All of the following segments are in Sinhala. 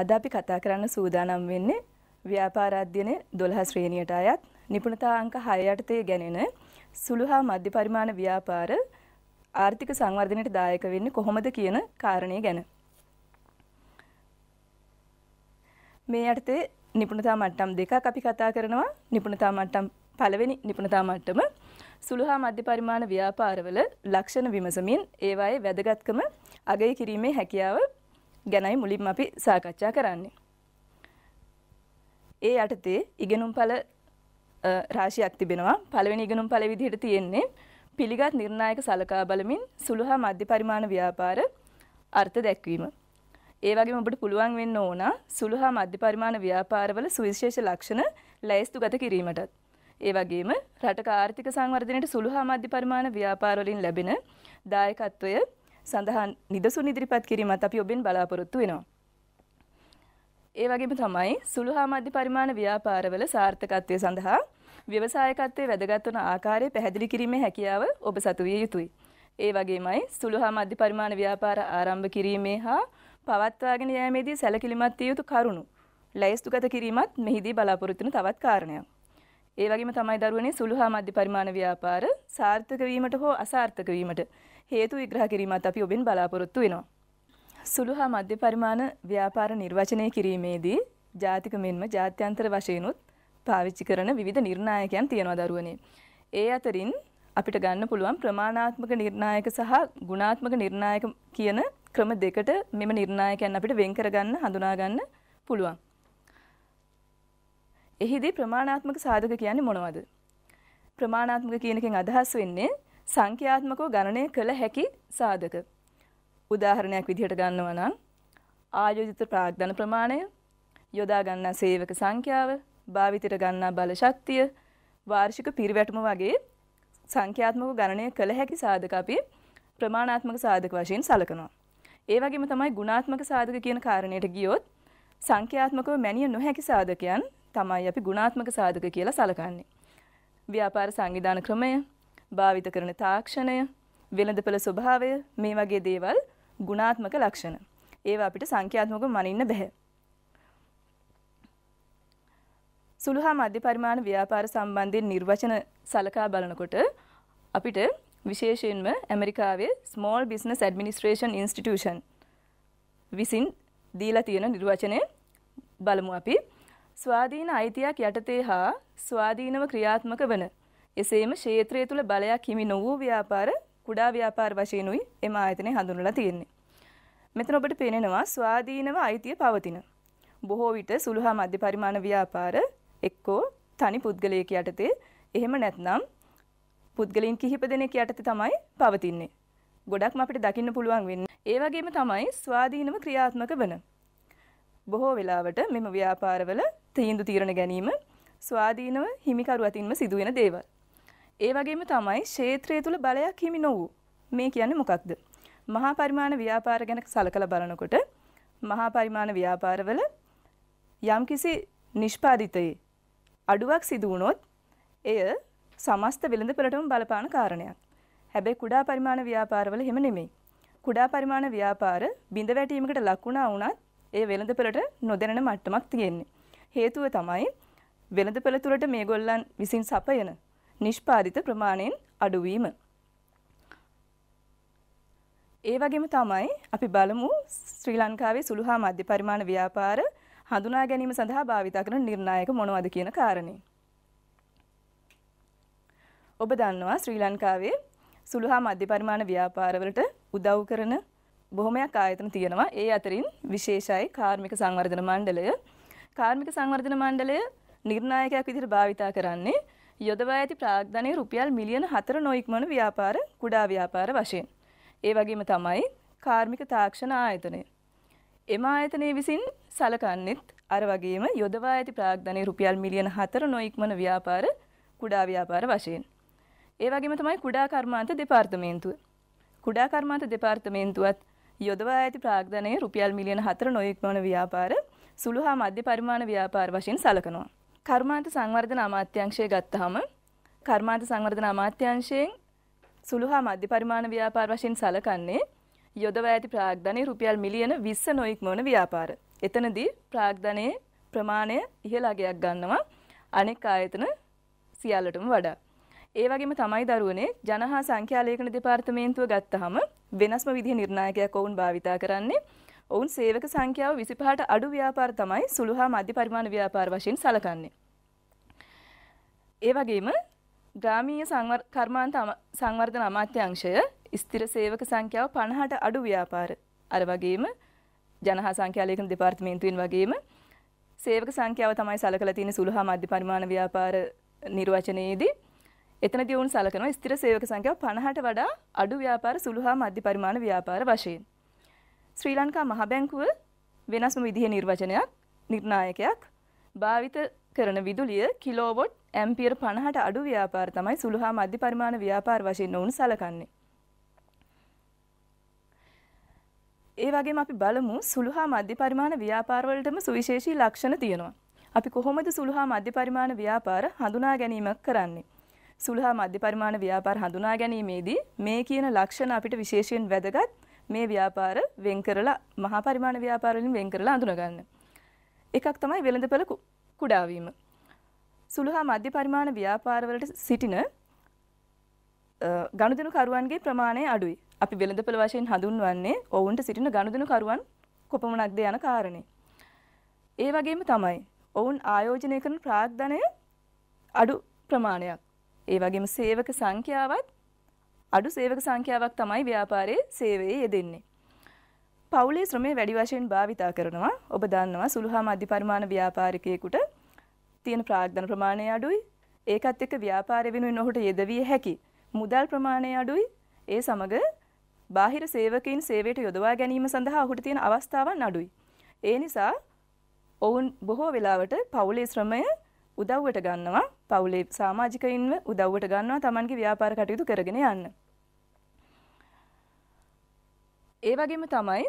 අද අපි කතා කරන්න සූදානම් වෙන්නේ ව්‍යාපාර අධ්‍යයනයේ 12 ශ්‍රේණියට අයත් නිපුණතා අංක 6 යටතේ ගැනෙන සුළු හා මධ්‍ය පරිමාණ ව්‍යාපාර ආර්ථික සංවර්ධනයට දායක වෙන්නේ කොහොමද කියන කාරණය ගැන. මේ යටතේ නිපුණතා මට්ටම් දෙකක් අපි කතා කරනවා. නිපුණතා මට්ටම් පළවෙනි නිපුණතා මට්ටම සුළු හා මධ්‍ය පරිමාණ ව්‍යාපාරවල ලක්ෂණ විමසමින් ඒවායේ වැදගත්කම අගය කිරීමේ හැකියාව ගැනයි මුලින්ම අපි සාකච්ඡා කරන්නේ. ඒ යටතේ ඉගෙනුම්ඵල රාශියක් තිබෙනවා. පළවෙනි ඉගෙනුම්ඵල විදිහට තියෙන්නේ පිළිගත් නිර්ණායක සලකා බලමින් සුළු හා මධ්‍ය පරිමාණ ව්‍යාපාර අර්ථ දැක්වීම. ඒ වගේම ඔබට පුළුවන් වෙන්න ඕන සුළු හා මධ්‍ය පරිමාණ ව්‍යාපාරවල සුවිශේෂ ලක්ෂණ ලැයිස්තුගත කිරීමටත්. ඒ වගේම රටක ආර්ථික සංවර්ධනයට සුළු හා මධ්‍ය පරිමාණ ව්‍යාපාරවලින් ලැබෙන දායකත්වය සඳහා නිදසුන් ඉදිරිපත් කිරීමත් අපි ඔබෙන් බලාපොරොත්තු වෙනවා. ඒ වගේම තමයි සුළු හා මධ්‍ය පරිමාණ ව්‍යාපාරවල සාර්ථකත්වය සඳහා ව්‍යවසායකත්වයේ වැදගත් වන ආකාරය පැහැදිලි කිරීමේ හැකියාව ඔබ සතු විය යුතුයි. ඒ වගේමයි සුළු හා මධ්‍ය පරිමාණ ව්‍යාපාර ආරම්භ කිරීමේ හා පවත්වාගෙන යෑමේදී සැලකිලිමත් විය යුතු කරුණු ලැයිස්තුගත කිරීමත් මෙහිදී බලාපොරොත්තු වෙන තවත් කාරණයක්. ඒ වගේම තමයි දරුවනේ සුළු හා මධ්‍ය පරිමාණ ව්‍යාපාර සාර්ථක වීමට හෝ අසාර්ථක වීමට හේතු විග්‍රහ කිරීමත් අපි ඔබෙන් බලාපොරොත්තු වෙනවා. සුළු හා මධ්‍ය පරිමාණ ව්‍යාපාර නිර්වචනය කිරීමේදී ජාතික මෙන්ම ජාත්‍යන්තර වශයෙන්ුත් පාවිච්චි කරන විවිධ නිර්ණායකයන් තියෙනවා දරුවනේ. ඒ අතරින් අපිට ගන්න පුළුවන් ප්‍රමාණාත්මක නිර්ණායක සහ ගුණාත්මක නිර්ණායක කියන ක්‍රම දෙකට මෙම නිර්ණායකයන් අපිට වෙන් කරගන්න හඳුනා ගන්න පුළුවන්. එහිදී ප්‍රමාණාත්මක සාධක කියන්නේ මොනවද? ප්‍රමාණාත්මක කියන එකෙන් අදහස් වෙන්නේ සංඛ්‍යාත්මකව ගණනය කළ හැකි සාධක. උදාහරණයක් විදිහට ගන්නවා නම් ආයෝජිත ප්‍රාග්ධන ප්‍රමාණය, යොදා ගන්නා සේවක සංඛ්‍යාව, භාවිතයට ගන්නා බල ශක්තිය, වාර්ෂික පිරිවැටුම වගේ සංඛ්‍යාත්මක ගණනය කළ හැකි සාධක අපි ප්‍රමාණාත්මක සාධක වශයෙන් සලකනවා. ඒ වගේම තමයි ගුණාත්මක සාධක කියන කාරණයට ගියොත් සංඛ්‍යාත්මකව මැනිය නොහැකි සාධකයන් තමයි අපි ගුණාත්මක සාධක කියලා සලකන්නේ. ව්‍යාපාර සංවිධාන ක්‍රමය, භාවිත කරන තාක්ෂණය වෙළඳපළ ස්වභාවය මේ වගේ දේවල් ගුණාත්මක ලක්ෂණ. ඒවා අපිට සංඛ්‍යාත්මකව මනින්න බෑ. සුළු හා මධ්‍ය පරිමාණ ව්‍යාපාර සම්බන්ධයෙන් නිර්වචන සලකා බලනකොට අපිට විශේෂයෙන්ම ඇමරිකාවේ ස්මෝල් බිස්නස් ඇඩ්මිනිස්ට්‍රේෂන් ඉන්ස්ටිටියුෂන් විසින් දීලා තියෙන නිර්වචනය බලමු අපි ස්වාධීන අයිතියක් යටතේ හා ස්වාධීනව ක්‍රියාත්මක වන එසේම ක්ෂේත්‍රය තුළ බලයක් හිමි නොවූ ව්‍යාපාර කුඩා ව්‍යාපාර වශයෙන්ුයි එම ආයතනය හඳුන්වලා තියෙන්නේ. මෙතන ඔබට පේනෙනවා ස්වාධීනව අයිතිය පවතින. බොහෝ විට සුළු හා මධ්‍ය පරිමාණ ව්‍යාපාර එක්කෝ තනි පුද්ගලයෙක් යටතේ එහෙම නැත්නම් පුද්ගලින් කිහිප දෙනෙක් යටතේ තමයි පවතින්නේ. ගොඩක්ම අපිට දකින්න පුළුවන් වෙන්නේ. ඒ වගේම තමයි ස්වාධීනව ක්‍රියාත්මක වන. බොහෝ වෙලාවට මෙම ව්‍යාපාරවල තීන්දුව තීරණ ගැනීම ස්වාධීනව හිමිකරු අතින්ම සිදුවෙන දේවල්. ඒ වගේම තමයි ක්ෂේත්‍රය තුළ බලයක් හිමි නොවූ. මේ කියන්නේ මොකක්ද? මහා පරිමාණ ව්‍යාපාර ගැන සලකලා බලනකොට මහා පරිමාණ ව්‍යාපාරවල යම්කිසි නිෂ්පාදිතයේ අඩුවක් සිදු වුණොත් එය සමස්ත වෙළඳපළටම බලපාන කාරණයක්. හැබැයි කුඩා පරිමාණ ව්‍යාපාරවල එහෙම නෙමෙයි. කුඩා පරිමාණ ව්‍යාපාර බිඳ වැටීමකට ලකුණා වුණත් ඒ වෙළඳපළට නොදැනෙන මට්ටමක් තියෙන්නේ. හේතුව තමයි වෙළඳපළ තුළට මේගොල්ලන් විසින් සපයන නිෂ්පාදිත ප්‍රමාණයෙන් අඩුවීම. ඒ වගේම තමයි අපි බලමු ශ්‍රී ලංකාවේ සුළු හා මධ්‍ය පරිමාණ ව්‍යාපාර හඳුනා ගැනීම සඳහා භාවිත කරන නිර්ණායක මොනවද කියන කාරණේ. ඔබ දන්නවා ශ්‍රී ලංකාවේ සුළු හා මධ්‍ය පරිමාණ ව්‍යාපාරවලට උදව් කරන බොහොමයක් ආයතන තියෙනවා. ඒ අතරින් විශේෂයි කාර්මික සංවර්ධන මණ්ඩලය. කාර්මික සංවර්ධන මණ්ඩලය නිර්ණායකයක් විදිහට භාවිතා කරන්නේ යොදවා ඇති ප්‍රාග්ධනය රුපියල් මිලියන හතර නොයික්මන ව්‍යාපාර කුඩා ව්‍යාපාර වශයෙන්. ඒ වගේම තමයි කාර්මික තාක්ෂණ ආයතනය. එම ආයතනය විසින් සලකන්නෙත් අර වගේම යොදවා ඇති ප්‍රාග්ධනය රුපියල් මිලියන හතර නොයික්මන ව්‍යාපාර කුඩා ව්‍යාපාර වශයෙන්. ඒ වගේම තමයි කුඩා කර්මාන්ත දෙපාර්තමේන්තුව. කුඩා කර්මාන්ත දෙපාර්තමේන්තුවත් යොදවා ඇති ප්‍රාග්ධනය රුපියල් මිලියන හතර නොයෙක්මන ව්‍යාපාර සුළු හා මධ්‍ය පරිමාණ ව්‍යාපාර වශයෙන් සලකනවා. කර්මාන්ත සංවර්ධන අමාත්‍යංශය ගත්තහම කර්මාන්ත සංවර්ධන අමාත්‍යංශයෙන් සුළු හා මධ්‍ය පරිමාණ ව්‍යාපාර වශයෙන් සලකන්නේ යොදව ඇති ප්‍රාග්ධනය රුපියල් මිලියන විස්ස නොයික්මවන ව්‍යාපාර. එතනදී ප්‍රාග්ධනයේ ප්‍රමාණය ඉහළ අගයක් ගන්නවා අනෙක් ආයතන සියල්ලටම වඩා. ඒ වගේම තමයි දරුවනේ ජනහා සංඛ්‍යාලේඛන දෙපාර්තමේන්තුව ගත්තහම වෙනස්ම විදිහ නිර්ණායකයක් ඔවුන් භාවිතා කරන්නේ ඔවුන් සේවක සංඛ්‍යාව 25ට අඩු ව්‍යාපාර තමයි සුළු හා මධ්‍ය පරිමාණ ව්‍යාපාර වශයෙන් සැලකන්නේ. ඒ වගේම ග්‍රාමීය කර්මාන්ත සංවර්ධන අමාත්‍යාංශය ස්ථිර සේවක සංඛ්‍යාව 50ට අඩු ව්‍යාපාර අර වගේම ජනහා සංඛ්‍යාලේඛන දෙපාර්තමේන්තුවෙන් වගේම සේවක සංඛ්‍යාව තමයි සලකලා තියෙන සුළු හා මධ්‍ය පරිමාණ ව්‍යාපාර නිර්වචනයේදී එතනදී වුන් සලකනවා ස්ථිර සේවක සංඛ්‍යාව 50ට වඩා අඩු ව්‍යාපාර සුළු හා මධ්‍ය පරිමාණ ව්‍යාපාර වශයෙන්. ශ්‍රී ලංකා මහ බැංකුව වෙනස්ම විදිහේ නිර්වචනයක් නිර්ණායකයක් භාවිත කරන විදුලිය කිලෝවොට් ඇම්පියර් 50ට අඩු ව්‍යාපාර තමයි සුළු හා මධ්‍ය පරිමාණ ව්‍යාපාර වශයෙන් නොවුන් සලකන්නේ. ඒ වගේම අපි බලමු සුළු හා මධ්‍ය පරිමාණ ව්‍යාපාර වලටම සුවිශේෂී ලක්ෂණ තියෙනවා. අපි කොහොමද සුළු හා මධ්‍ය පරිමාණ ව්‍යාපාර හඳුනා ගැනීමක් කරන්නේ? සුළු හා මධ්‍ය පරිමාණ ව්‍යාපාර හඳුනා ගැනීමේදී මේ කියන ලක්ෂණ අපිට විශේෂයෙන් වැදගත් මේ ව්‍යාපාර වෙන් කරලා මහා පරිමාණ ව්‍යාපාර වලින් වෙන් කරලා අඳුනගන්න. එකක් තමයි වෙළඳපළ කුඩාවීම. සුළු හා මධ්‍ය පරිමාණ ව්‍යාපාර වලට සිටින ගනුදෙනු කරුවන්ගේ ප්‍රමාණය අඩුයි. අපි වෙළඳපළ වශයෙන් හඳුන්වන්නේ ඔවුන්ට සිටින ගනුදෙනු කරුවන් කොපමණක්ද යන කාරණේ. ඒ වගේම තමයි ඔවුන් ආයෝජනය කරන ප්‍රාග්ධනය අඩු ප්‍රමාණයක්. ඒ වගේම සේවක සංඛ්‍යාවත් අඩු සේවක සංඛ්‍යාවක් තමයි ව්‍යාපාරයේ සේවයේ යෙදෙන්නේ. පවුලේ ශ්‍රමය වැඩි වශයෙන් භාවිතා කරනවා. ඔබ දන්නවා සුළු හා මධ්‍ය පරිමාණ ව්‍යාපාරිකයෙකුට තියෙන ප්‍රාග්ධන ප්‍රමාණය අඩුයි. ඒකත් එක්ක ව්‍යාපාරය වෙනුවෙන් ඔහුට යෙදවිය හැකි මුදල් ප්‍රමාණය අඩුයි. ඒ සමග බාහිර සේවකයින් සේවයට යොදවා ගැනීම සඳහා ඔහුට තියෙන අවස්ථාවන් අඩුයි. ඒ නිසා ඔවුන් බොහෝ වෙලාවට පවුලේ ශ්‍රමය උදව්වට ගන්නවා පවුලේ සමාජිකයින්ව උදව්වට ගන්නවා Tamanගේ ව්‍යාපාර කටයුතු කරගෙන යන්න. ඒ වගේම තමයි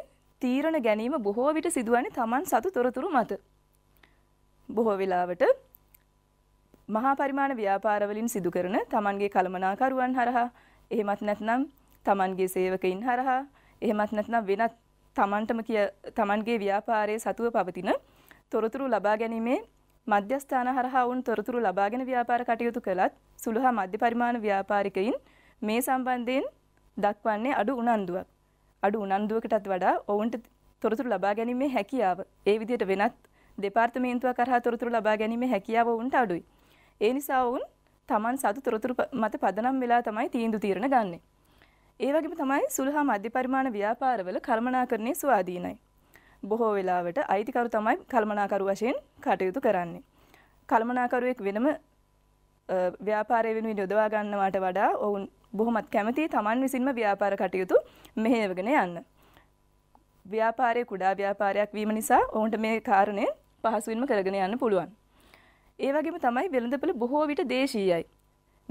තීරණ ගැනීම බොහෝ විට සිදුවන්නේ Taman සතු තොරතුරු මත. බොහෝ වෙලාවට මහා පරිමාණ ව්‍යාපාරවලින් සිදු කරන Tamanගේ කළමනාකරුවන් හරහා එහෙමත් නැත්නම් Tamanගේ සේවකයින් හරහා එහෙමත් නැත්නම් වෙනත් Tamanටම කිය Tamanගේ ව්‍යාපාරයේ සතුව පවතින තොරතුරු ලබා ගැනීමේ මධ්‍යස්ථාන හරහා වුන් තොරතුරු ලබාගෙන ව්‍යාපාර කටයුතු කළත් සුළුහා මධ්‍ය පරිමාණ ව්‍යාපාරිකයින් මේ සම්බන්ධයෙන් දක්වන්නේ අඩු උනන්දුවක්. අඩු උනන්දුවකටත් වඩා ඔවුන්ට තොරතුරු ලබා ගැනීමේ හැකියාව ඒ විදිහට වෙනත් දෙපාර්තමේන්තුවක් කරහා තොරතුරු ලබා ගැනීමේ හැකියාව ඔවුන්ට අඩුයි. ඒ නිසා ඔවුන් Taman සතු තොරතුරු මත පදනම් වෙලා තමයි තීන්දුව తీරන ගන්නෙ. ඒ වගේම තමයි සුළු හා මධ්‍ය පරිමාණ ව්‍යාපාරවල කළමනාකරණයේ ස්වාධීනයි. බොහෝ වෙලාවට අයිතිකරු තමයි කළමනාකරු වශයෙන් කටයුතු කරන්නේ. කළමනාකරුවෙක් වෙනම ව්‍යාපාරය වෙනුවෙන් යොදවා ගන්නවාට වඩා ඔවුන් බොහොමත් කැමති තමන් විසින්ම ව්‍යාපාර කටයුතු මෙහෙවගෙන යන්න. ව්‍යාපාරය කුඩා ව්‍යාපාරයක් වීම නිසා ඔවුන්ට මේ කාරණය පහසුවෙන්ම කරගෙන යන්න පුළුවන්. ඒ වගේම තමයි වෙළඳපළ බොහෝ විට දේශීයයි.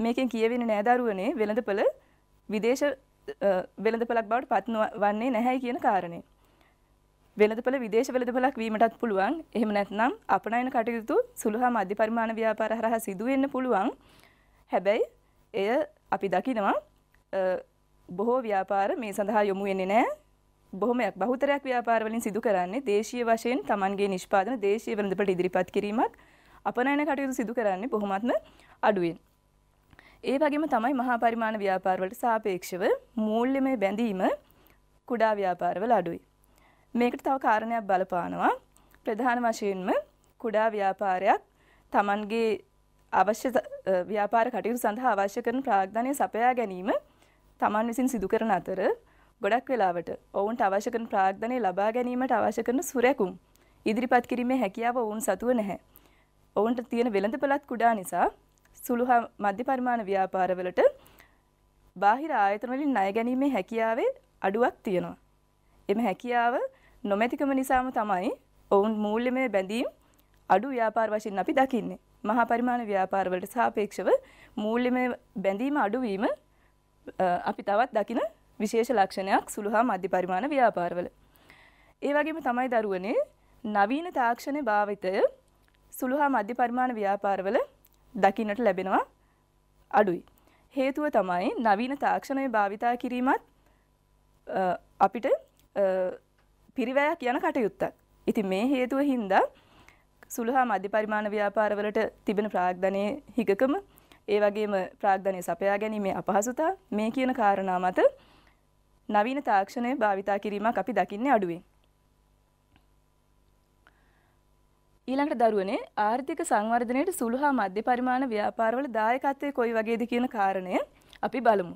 මේකෙන් කියවෙන්නේ නෑ දරුවනේ වෙළඳපළ විදේශ වෙළඳපළක් බවට පත් වන්නේ නැහැ කියන කාරණේ. වෙළඳපළ විදේශ වෙළඳපළක් වීමටත් පුළුවන්. එහෙම නැත්නම් අපනයන කටයුතු සුළු හා මධ්‍ය පරිමාණ ව්‍යාපාර හරහා සිදු වෙන්න පුළුවන්. හැබැයි එය අපි දකිනවා බොහෝ ව්‍යාපාර මේ සඳහා යොමු වෙන්නේ නැහැ. බොහොමයක් බහුතරයක් ව්‍යාපාරවලින් සිදු කරන්නේ දේශීය වශයෙන් තමන්ගේ නිෂ්පාදන දේශීය වෙළඳපොළට ඉදිරිපත් කිරීමක් අපනයන කටයුතු සිදු කරන්නේ බොහොමත්ම අඩුවෙන්. ඒ වගේම තමයි මහා පරිමාණ ව්‍යාපාරවලට සාපේක්ෂව මූල්‍යමය බැඳීම කුඩා ව්‍යාපාරවල අඩුයි. මේකට තව කාරණයක් බලපානවා. ප්‍රධාන වශයෙන්ම කුඩා ව්‍යාපාරයක් තමන්ගේ අවශ්‍ය ව්‍යාපාර කටයුතු සඳහා අවශ්‍ය කරන ප්‍රාග්ධානය සපයා ගැනීම තමන් විසින් සිදු කරන අතර ගොඩක් වෙලාවට ඔවුන්ට අවශ්‍ය කරන ප්‍රාග්ධනය ලබා ගැනීමට අවශ්‍ය කරන සුරැකුම් ඉදිරිපත් කිරීමේ හැකියාව ඔවුන් සතුව නැහැ. ඔවුන්ට තියෙන වෙළඳපළත් කුඩා නිසා සුළු හා මධ්‍ය පරිමාණ ව්‍යාපාරවලට බාහිර ආයතන වලින් ණය ගැනීමේ හැකියාවේ අඩුවක් තියෙනවා. එම හැකියාව නොමැතිකම නිසාම තමයි ඔවුන් මූල්‍යමය බැඳීම් අඩු ව්‍යාපාර වශයෙන් අපි දකින්නේ. මහා පරිමාණ ව්‍යාපාරවලට සාපේක්ෂව මූල්‍යමය බැඳීම අඩුවීම අපි තවත් දකින විශේෂ ලක්ෂණයක් සුළු හා මධ්‍ය පරිමාණ ව්‍යාපාරවල. ඒ වගේම තමයි දරුවනේ නවීන තාක්ෂණය භාවිතය සුළු හා මධ්‍ය පරිමාණ ව්‍යාපාරවල දකින්නට ලැබෙනවා අඩුයි. හේතුව තමයි නවීන තාක්ෂණය භාවිතා කිරීමත් අපිට පිරිවැයක් යන කටයුත්තක්. ඉතින් මේ හේතුව හින්දා සුළහා මධ්‍ය පරිමාණ ව්‍යාපාරවලට තිබෙන ප්‍රාග්ධනය හිකකම ඒ වගේම ප්‍රාග්ධනය සපයා ගැනීමේ අපහසුතා මේ කියන කාරණා මත නවීන තාක්ෂණය භාවිතා කිරීමක් අපි දකින්නේ අඩුවේ. ඊළඟට දරුවනේ ආර්ථික සංවර්ධනයට සුළු හා මධ්‍ය පරිමාණ ව්‍යාපාරවල දායකත්වය කොයි වගේද කියන කාරණය අපි බලමු.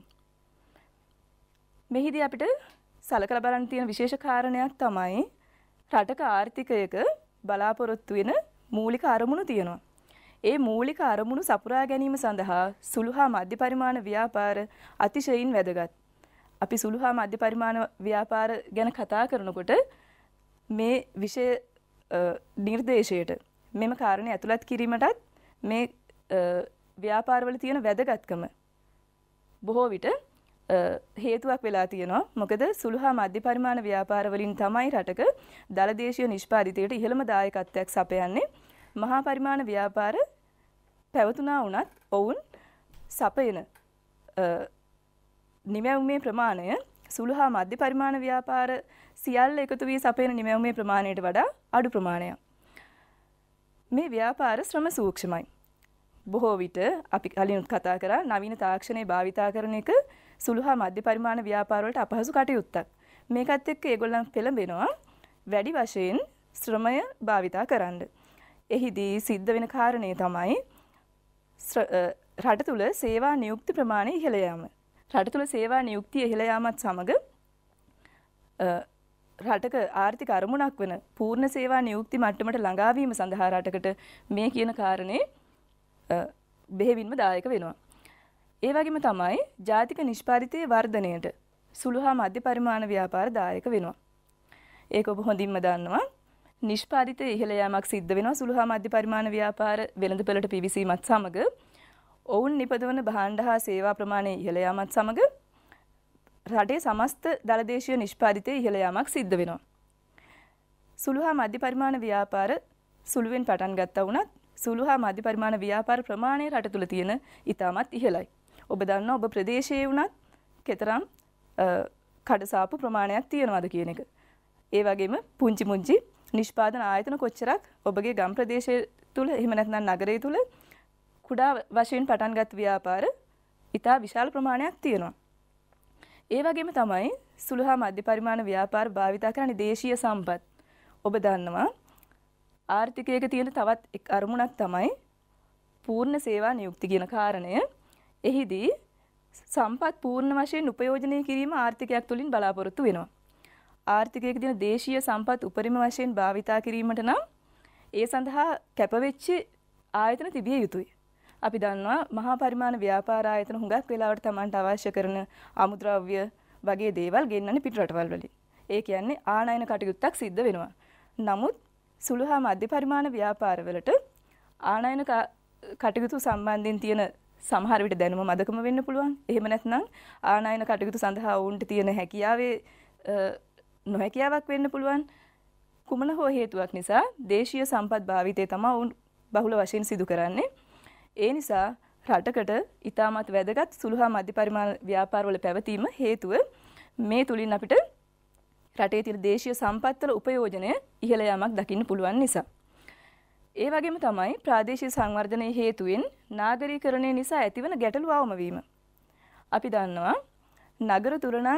මෙහිදී අපිට සලකලා බලන්න තියෙන විශේෂ කාරණයක් තමයි රටක ආර්ථිකයක බලාපොරොත්තු වෙන මූලික අරමුණු තියෙනවා. ඒ මූලික අරමුණු සපුරා ගැනීම සඳහා සුළු හා මධ්‍ය පරිමාණ ව්‍යාපාර අතිශයින් වැදගත්. අපි සුළු හා මධ්‍ය පරිමාණ ව්‍යාපාර ගැන කතා කරනකොට මේ විෂය නිර්දේශයට මෙම කාරණය ඇතුළත් කිරීමටත් මේ ව්‍යාපාරවල තියෙන වැදගත්කම බොහෝ විට හේතුවක් වෙලා තියෙනවා මොකද සුළු හා මධ්‍ය පරිමාණ ව්‍යාපාරවලින් තමයි රටක දලදේශීය නිෂ්පාදිතයට ඉහළම දායකත්වයක් සපයන්නේ මහා පරිමාණ ව්‍යාපාර පැවතුනා වුණත් ඔවුන් සපයන නිමැවුමේ ප්‍රමාණය සුළු හා මධ්‍ය පරිමාණ ව්‍යාපාර සියල්ල එකතු වී සපයන නිමැවුමේ ප්‍රමාණයට වඩා අඩු ප්‍රමාණයක්. මේ ව්‍යාපාර ශ්‍රම සූක්ෂමයි. බොහෝ විට අපි කලින් කතා කරා නවීන තාක්ෂණය භාවිතා කරන එක සුළු හා මධ්‍ය පරිමාණ ව්‍යාපාරවලට අපහසු කටයුත්තක්. මේකත් එක්ක ඒගොල්ලන් පෙළඹෙනවා වැඩි වශයෙන් ශ්‍රමය භාවිතා කරන්න. එහිදී සිද්ධ වෙන කාරණය තමයි රට තුළ සේවා නියුක්ති ප්‍රමාණය ඉහළ යාම. රට තුළ සේවා නියුක්තිය ඉහළ යාමත් සමග රටක ආර්ථික අරමුණක් වන පූර්ණ සේවා නියුක්ති මට්ටමට ළඟාවීම සඳහා රටකට මේ කියන කාරණේ බෙහෙවින්ම දායක වෙනවා. ඒ වගේම තමයි ජාතික නිෂ්පාරිතයේ වර්ධනයට සුළු හා මධ්‍ය පරිමාණ ව්‍යාපාර දායක වෙනවා. ඒක ඔබ හොඳින්ම දන්නවා. නිෂ්පාරිත ඉහළ යාමක් සිද්ධ වෙනවා සුළු හා මධ්‍ය පරිමාණ ව්‍යාපාර වෙළඳපළට පිවිසීමත් සමග ඔවුන් නිපදවන භාණ්ඩ හා සේවා ප්‍රමාණය ඉහළ යාමත් සමග රටේ සමස්ත දළදේශීය නිෂ්පාරිතයේ ඉහළ යාමක් සිද්ධ වෙනවා. සුළු හා මධ්‍ය පරිමාණ ව්‍යාපාර සුළුවෙන් පටන් ගත්තා වුණත් සුළු හා මධ්‍ය පරිමාණ ව්‍යාපාර ප්‍රමාණය රට තුළ තියෙන ඉතාමත් ඉහළයි. ඔබ දන්න ඔබ ප්‍රදේශයේ වුණත් කෙතරම් කඩසාපු ප්‍රමාණයක් තියෙනවද කියන එක. ඒ වගේම පුංචි මුංචි නිෂ්පාදන ආයතන කොච්චරක් ඔබගේ ගම් ප්‍රදේශය තුළ එහෙම නැත්නම් නගරය තුළ කුඩා වශයෙන් පටන්ගත් ව්‍යාපාර ඉතා විශාල ප්‍රමාණයක් තියෙනවා. ඒ වගේම තමයි සුළු හා මධ්‍ය පරිමාණ ව්‍යාපාර භාවිතා කරන දේශීය සම්පත්. ඔබ දන්නවා ආර්ථිකයක තියෙන තවත් එක් අරමුණක් තමයි පූර්ණ සේවා නියුක්ති කියන කාරණය එහිදී සම්පත් පූර්ණ වශයෙන් උපයෝජනය කිරීම ආර්ථිකයක් තුළින් බලාපොරොත්තු වෙනවා. ආර්ථිකයක දින දේශීය සම්පත් උපරිම වශයෙන් භාවිතා කිරීමට නම් ඒ සඳහා කැපවෙච්ච ආයතන තිබිය යුතුයි. අපි දන්නවා මහා පරිමාණ ව්‍යාපාර ආයතන හුඟක් වෙලාවට Tamanට අවශ්‍ය කරන අමුද්‍රව්‍ය වගේ දේවල් ගෙන්නන්නේ පිටරටවල් වලින්. ඒ කියන්නේ ආනයන කටයුත්තක් සිද්ධ වෙනවා. නමුත් සුළු හා මධ්‍ය පරිමාණ ව්‍යාපාරවලට ආනයන කටයුතු සම්බන්ධයෙන් තියෙන සමහර විට දැනුම මදකම වෙන්න පුළුවන්. එහෙම නැත්නම් ආනයන කටයුතු සඳහා ඔවුන්ට තියෙන හැකියාවේ නොහැකියාවක් වෙන්න පුළුවන්. කුමන හෝ හේතුවක් නිසා දේශීය සම්පත් භාවිතය තමයි ඔවුන් බහුල වශයෙන් සිදු කරන්නේ. ඒ නිසා රටකට ඊටමත් වැදගත් සුළු හා මධ්‍ය පරිමාණ ව්‍යාපාරවල පැවතීම හේතුව මේ තුලින් අපිට රටේ තියෙන දේශීය සම්පත්වල උපයෝජනය ඉහළ යාමක් දකින්න පුළුවන් නිසා. ඒ වගේම තමයි ප්‍රාදේශීය සංවර්ධනයේ හේතුවෙන් නාගරීකරණය නිසා ඇතිවන ගැටලු අවම වීම. අපි දන්නවා නගර තුර නම්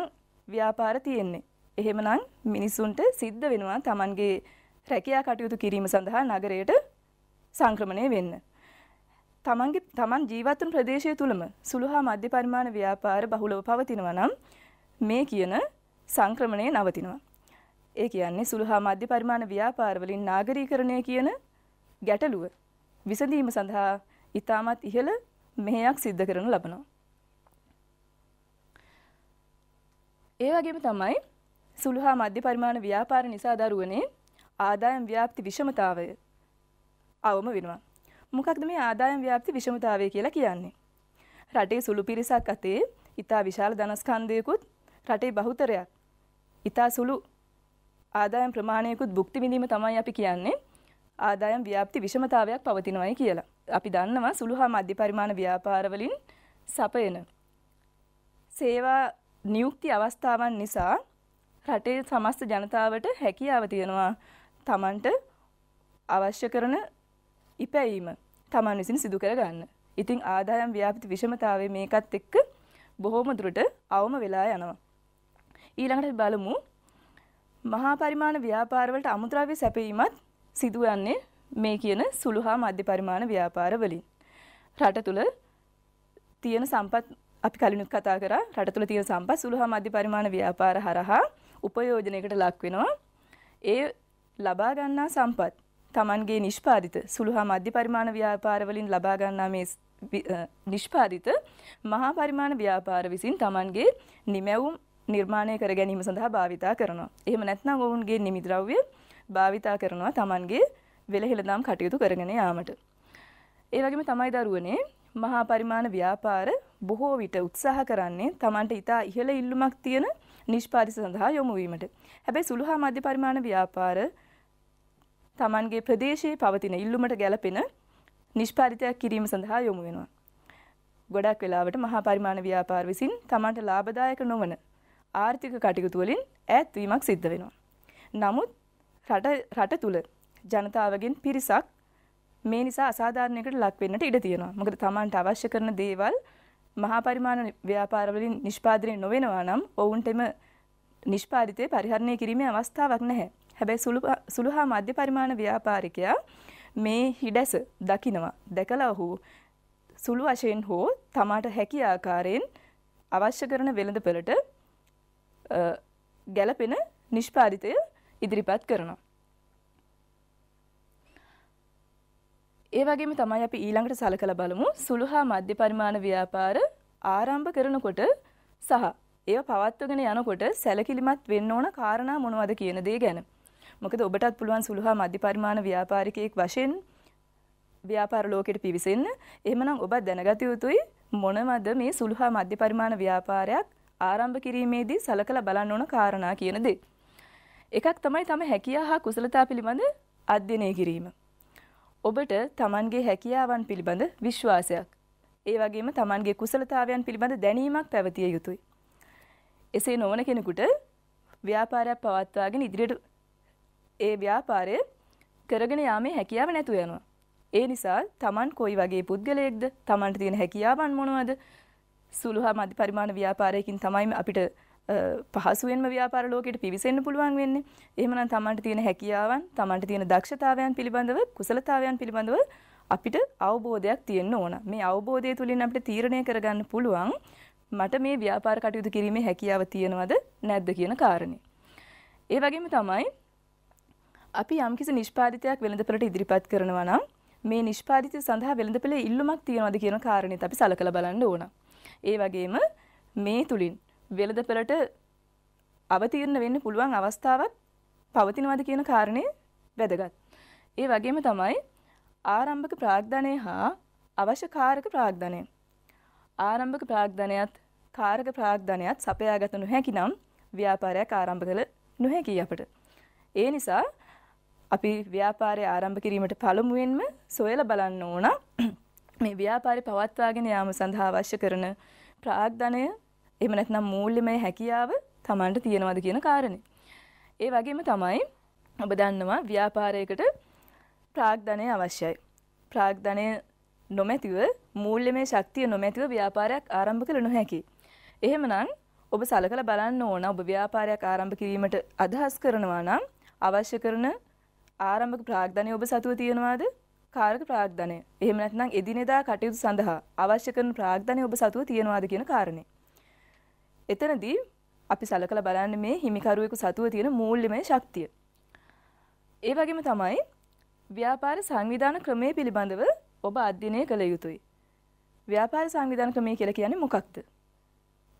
ව්‍යාපාර තියෙන්නේ. එහෙමනම් මිනිසුන්ට සිද්ධ වෙනවා Tamanගේ රැකියා කටයුතු කිරීම සඳහා නගරයට සංක්‍රමණය වෙන්න. තමන්ගේ තමන් ජීවත්වන ප්‍රදේශය තුළම සුළු හා මධ්‍ය පරිමාණ ව්‍යාපාර බහුලව පවතිනවා නම් මේ කියන සංක්‍රමණය නවතිනවා. ඒ කියන්නේ සුළු හා මධ්‍ය පරිමාණ ව්‍යාපාරවලින් නාගරීකරණය කියන ගැටලුව විසඳීම සඳහා ඉතාමත් ඉහළ මෙහෙයක් සිද්ධ කරනු ලබනවා. ඒ වගේම තමයි සුළු හා මධ්‍ය පරිමාණ ව්‍යාපාර නිසා දරුවනේ ආදායම් ව්‍යාප්ති විෂමතාවය අවම වෙනවා. මොකක්ද මේ ආදායම් ව්‍යාප්ති විෂමතාවය කියලා කියන්නේ? රටේ සුළු පිරිසක් අතේ ඉතා විශාල ධනස්කන්ධයකුත් රටේ බහුතරයක් ඉතා සුළු ආදායම් ප්‍රමාණයකුත් භුක්ති විඳීම තමයි අපි කියන්නේ ආදායම් ව්‍යාප්ති විෂමතාවයක් පවතිනවායි කියලා. අපි දන්නවා සුළු හා මධ්‍ය පරිමාණ ව්‍යාපාරවලින් සපයන සේවා නියුක්ති අවස්ථාවන් නිසා රටේ සමස්ත ජනතාවට හැකියාව තියෙනවා තමන්ට අවශ්‍ය කරන ඉපැයීම තමන් විසින් සිදු කරගන්න. ඉතින් ආදායම් ව්‍යාපෘති විෂමතාවය මේකත් එක්ක බොහොම දුරට අවම වෙලා යනවා. ඊළඟට බලමු මහා පරිමාණ ව්‍යාපාරවලට අමුද්‍රව්‍ය සැපයීමත් සිදුවන්නේ මේ කියන සුළු හා මධ්‍ය පරිමාණ ව්‍යාපාර වලින්. රට තුල තියෙන සම්පත් අපි කලිනුත් කතා කරා රට තුල තියෙන සම්පත් සුළු හා මධ්‍ය පරිමාණ ව්‍යාපාර හරහා උපයෝජනයකට ලක් වෙනවා. ඒ ලබා ගන්නා සම්පත් Tamanගේ නිෂ්පාදිත සුළු හා මධ්‍ය පරිමාණ ව්‍යාපාර වලින් ලබා ගන්නා මේ නිෂ්පාදිත මහා පරිමාණ ව්‍යාපාර විසින් Tamanගේ නිමැවුම් නිර්මාණය කර ගැනීම සඳහා භාවිතා කරනවා. එහෙම නැත්නම් ඔවුන්ගේ නිමිද්‍රව්‍ය භාවිතා කරනවා තමන්ගේ වෙළහිළදම් කටයුතු කරගෙන යාමට. ඒ වගේම තමයි දරුවනේ මහා පරිමාණ ව්‍යාපාර බොහෝ විට උත්සාහ කරන්නේ තමන්ට ඉතා ඉහළ ඉල්ලුමක් තියෙන නිෂ්පාදිත සඳහා යොමු වීමට. හැබැයි සුළු හා මධ්‍ය පරිමාණ ව්‍යාපාර තමන්ගේ ප්‍රදේශයේ පවතින ඉල්ලුමට ගැලපෙන නිෂ්පාදිතයක් කිරීම සඳහා යොමු වෙනවා. ගොඩක් වෙලාවට මහා පරිමාණ ව්‍යාපාර විසින් තමන්ට ලාභදායක නොවන ආර්ථික කටයුතු වලින් ඈත්වීමක් සිද්ධ වෙනවා. නමුත් රට තුළ ජනතාවගෙන් පිරිසක් මේ නිසා අසාධාරණයකට ලක් වෙන්නට ඉඩ තියෙනවා. මොකද Tamanට අවශ්‍ය කරන දේවල් මහා පරිමාණ ව්‍යාපාරවලින් නිෂ්පාදනය නොවෙනවා නම් ඔවුන්ටම නිෂ්පාදිතය පරිහරණය කිරීමේ අවස්ථාවක් නැහැ. හැබැයි සුළු සුළු හා මධ්‍ය පරිමාණ ව්‍යාපාරිකයා මේ හිඩැස දකිනවා. දැකලා ඔහු සුළු වශයෙන් හෝ තමාට හැකි ආකාරයෙන් අවශ්‍ය කරන වෙළඳපළට ගැළපෙන නිෂ්පාදිතය ඉදිරිපත් කරනවා. ඒ වගේම තමයි අපි ඊළඟට සලකලා බලමු සුළු හා මධ්‍ය පරිමාණ ව්‍යාපාර ආරම්භ කරනකොට සහ ඒව පවත්වගෙන යනකොට සැලකිලිමත් වෙන්න ඕන කාරණා මොනවද කියන දේ ගැන. මොකද ඔබටත් පුළුවන් සුළු හා මධ්‍ය පරිමාණ ව්‍යාපාරිකයෙක් වශයෙන් ව්‍යාපාර ලෝකෙට පිවිසෙන්න. එහෙමනම් ඔබ දැනගත යුතුයි මොනවද මේ සුළු හා මධ්‍ය පරිමාණ ව්‍යාපාරයක් ආරම්භ කිරීමේදී සලකලා බලන්න ඕන කාරණා කියන දේ. එකක් තමයි තම හැකියා හා කුසලතා පිළිබඳ අධ්‍යයනය කිරීම. ඔබට තමන්ගේ හැකියාවන් පිළිබඳ විශ්වාසයක්. ඒ වගේම තමන්ගේ කුසලතාවයන් පිළිබඳ දැනීමක් පැවතිය යුතුයි. එසේ නොවන කෙනෙකුට ව්‍යාපාරයක් පවත්වාගෙන ඉදිරියට ඒ ව්‍යාපාරය කරගෙන යාමේ හැකියාව නැතු යනවා. ඒ නිසා තමන් කොයි වගේ පුද්ගලයෙක්ද තමන්ට තියෙන හැකියාවන් මොනවද සුළු හා මධ්‍ය පරිමාණ ව්‍යාපාරයකින් තමයි අපිට පහසුවෙන්ම ව්‍යාපාර ලෝකයට පිවිසෙන්න පුළුවන් වෙන්නේ. එහෙමනම් තමන්ට තියෙන හැකියාවන්, තමන්ට තියෙන දක්ෂතාවයන් පිළිබඳව, කුසලතාවයන් පිළිබඳව අපිට අවබෝධයක් තියෙන්න ඕන. මේ අවබෝධය තුලින් අපිට තීරණය කරගන්න පුළුවන් මට මේ ව්‍යාපාර කටයුතු කිරීමේ හැකියාව තියෙනවද නැද්ද කියන කාරණේ. ඒ වගේම තමයි අපි යම්කිසි නිෂ්පාදිතයක් වෙළඳපළට ඉදිරිපත් කරනවා නම් මේ නිෂ්පාදිතය සඳහා වෙළඳපළේ ඉල්ලුමක් තියෙනවද කියන කාරණේත් අපි සලකලා බලන්න ඕන. ඒ වගේම මේ තුලින් වෙළඳ පෙළට අවතීරණ වෙන්න පුළුවන් අවස්ථාවක් පවතිනවද කියන කාරණය වැදගත්. ඒ වගේම තමයි ආරම්භක ප්‍රාග්ධනය හා අවශ්‍ය කාරක ප්‍රාග්ධනය. ආරම්භක ප්‍රාග්ධනයත් කාරක ප්‍රාග්ධනයත් සපයාගත නොහැකි නම් ව්‍යාපාරයක් ආරම්භ කළ නොහැකි අපට. ඒ නිසා අපි ව්‍යාපාරය ආරම්භ කිරීමට පළමුුවෙන්ම සොයල බලන්න ඕන මේ ව්‍යාපාරි පවත්වාගෙන යාම සඳහා අවශ්‍ය කරන ප්‍රාග්ධනය එහෙම නැත්නම් මූල්‍යමය හැකියාව Tamanට තියෙනවද කියන කාරණේ. ඒ වගේම තමයි ඔබ දන්නවා ව්‍යාපාරයකට ප්‍රාග්ධනය අවශ්‍යයි. ප්‍රාග්ධනය නොමැතිව මූල්‍යමය ශක්තිය නොමැතිව ව්‍යාපාරයක් ආරම්භ කළ නොහැකි. එහෙමනම් ඔබ සලකලා බලන්න ඕන ඔබ ව්‍යාපාරයක් ආරම්භ කිරීමට අදහස් කරනවා නම් අවශ්‍ය කරන ආරම්භක ප්‍රාග්ධනය ඔබ සතුව තියනවාද? කාරක ප්‍රාග්ධනය. එහෙම නැත්නම් එදිනෙදා කටයුතු සඳහා අවශ්‍ය කරන ප්‍රාග්ධනය ඔබ සතුව තියනවාද කියන කාරණේ. එතනදී අපි සලකලා බලන්න මේ හිමිකරුවෙකු සතුව තියෙන මූල්‍යමය ශක්තිය. ඒ වගේම තමයි ව්‍යාපාර සංවිධාන ක්‍රමය පිළිබඳව ඔබ අධ්‍යයනය කළ යුතුයි. ව්‍යාපාර සංවිධාන ක්‍රමය කියලා කියන්නේ මොකක්ද?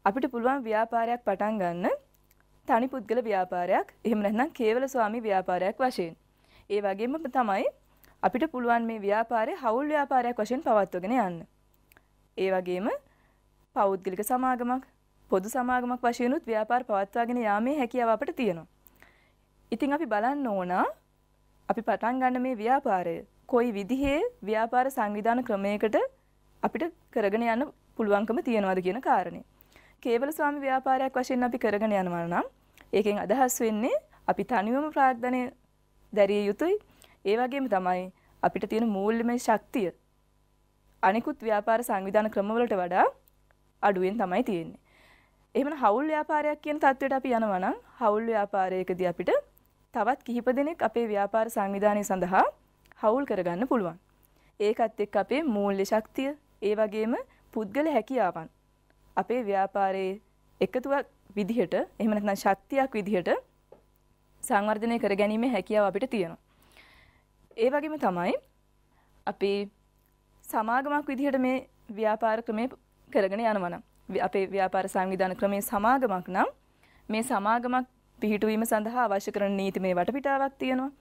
අපිට පුළුවන් ව්‍යාපාරයක් පටන් ගන්න තනි පුද්ගල ව්‍යාපාරයක්, එහෙම නැත්නම් කේවල ස්වාමි ව්‍යාපාරයක් වශයෙන්. ඒ වගේම තමයි අපිට පුළුවන් මේ ව්‍යාපාරය හවුල් ව්‍යාපාරයක් වශයෙන් පවත්වාගෙන යන්න. ඒ වගේම පෞද්ගලික සමාගමක් පොදු සමාගමක් වශයෙන්ුත් ව්‍යාපාර පවත්වාගෙන යාමේ හැකියාව අපට තියෙනවා. ඉතින් අපි බලන්න ඕන අපි පටන් ගන්න මේ ව්‍යාපාරය කොයි විදිහේ ව්‍යාපාර සංවිධාන ක්‍රමයකට අපිට කරගෙන යන්න පුළුවන්කම තියෙනවද කියන කාරණේ. කේවල ස්වාමි ව්‍යාපාරයක් වශයෙන් අපි කරගෙන යනවා නම් ඒකෙන් අදහස් වෙන්නේ අපි තනිවම ප්‍රාර්ථනය දැරිය යුතුයි. ඒ වගේම තමයි අපිට තියෙන මූල්‍යමය ශක්තිය අනිකුත් ව්‍යාපාර සංවිධාන ක්‍රමවලට වඩා අඩුවෙන් තමයි තියෙන්නේ. එහෙමනම් හවුල් ව්‍යාපාරයක් කියන தത്വයට අපි යනවා නම් හවුල් ව්‍යාපාරයකදී අපිට තවත් කිහිප දෙනෙක් අපේ ව්‍යාපාර සංවිධානය සඳහා හවුල් කරගන්න පුළුවන්. ඒකත් එක්ක අපේ මූල්‍ය ශක්තිය, ඒ වගේම පුද්ගල හැකියාවන් අපේ ව්‍යාපාරයේ එකතුවක් විදිහට, එහෙම නැත්නම් ශක්තියක් විදිහට සංවර්ධනය කර ගැනීමේ හැකියාව අපිට තියෙනවා. ඒ වගේම තමයි අපේ සමාගමක් විදිහට මේ ව්‍යාපාර ක්‍රමය කරගෙන යනවා නම් අපේ ව්‍යාපාර සංවිධාන ක්‍රමයේ සමාගමක් නම් මේ සමාගමක් පිහිටුවීම සඳහා අවශ්‍ය කරන නීතිමය වටපිටාවක් තියෙනවා.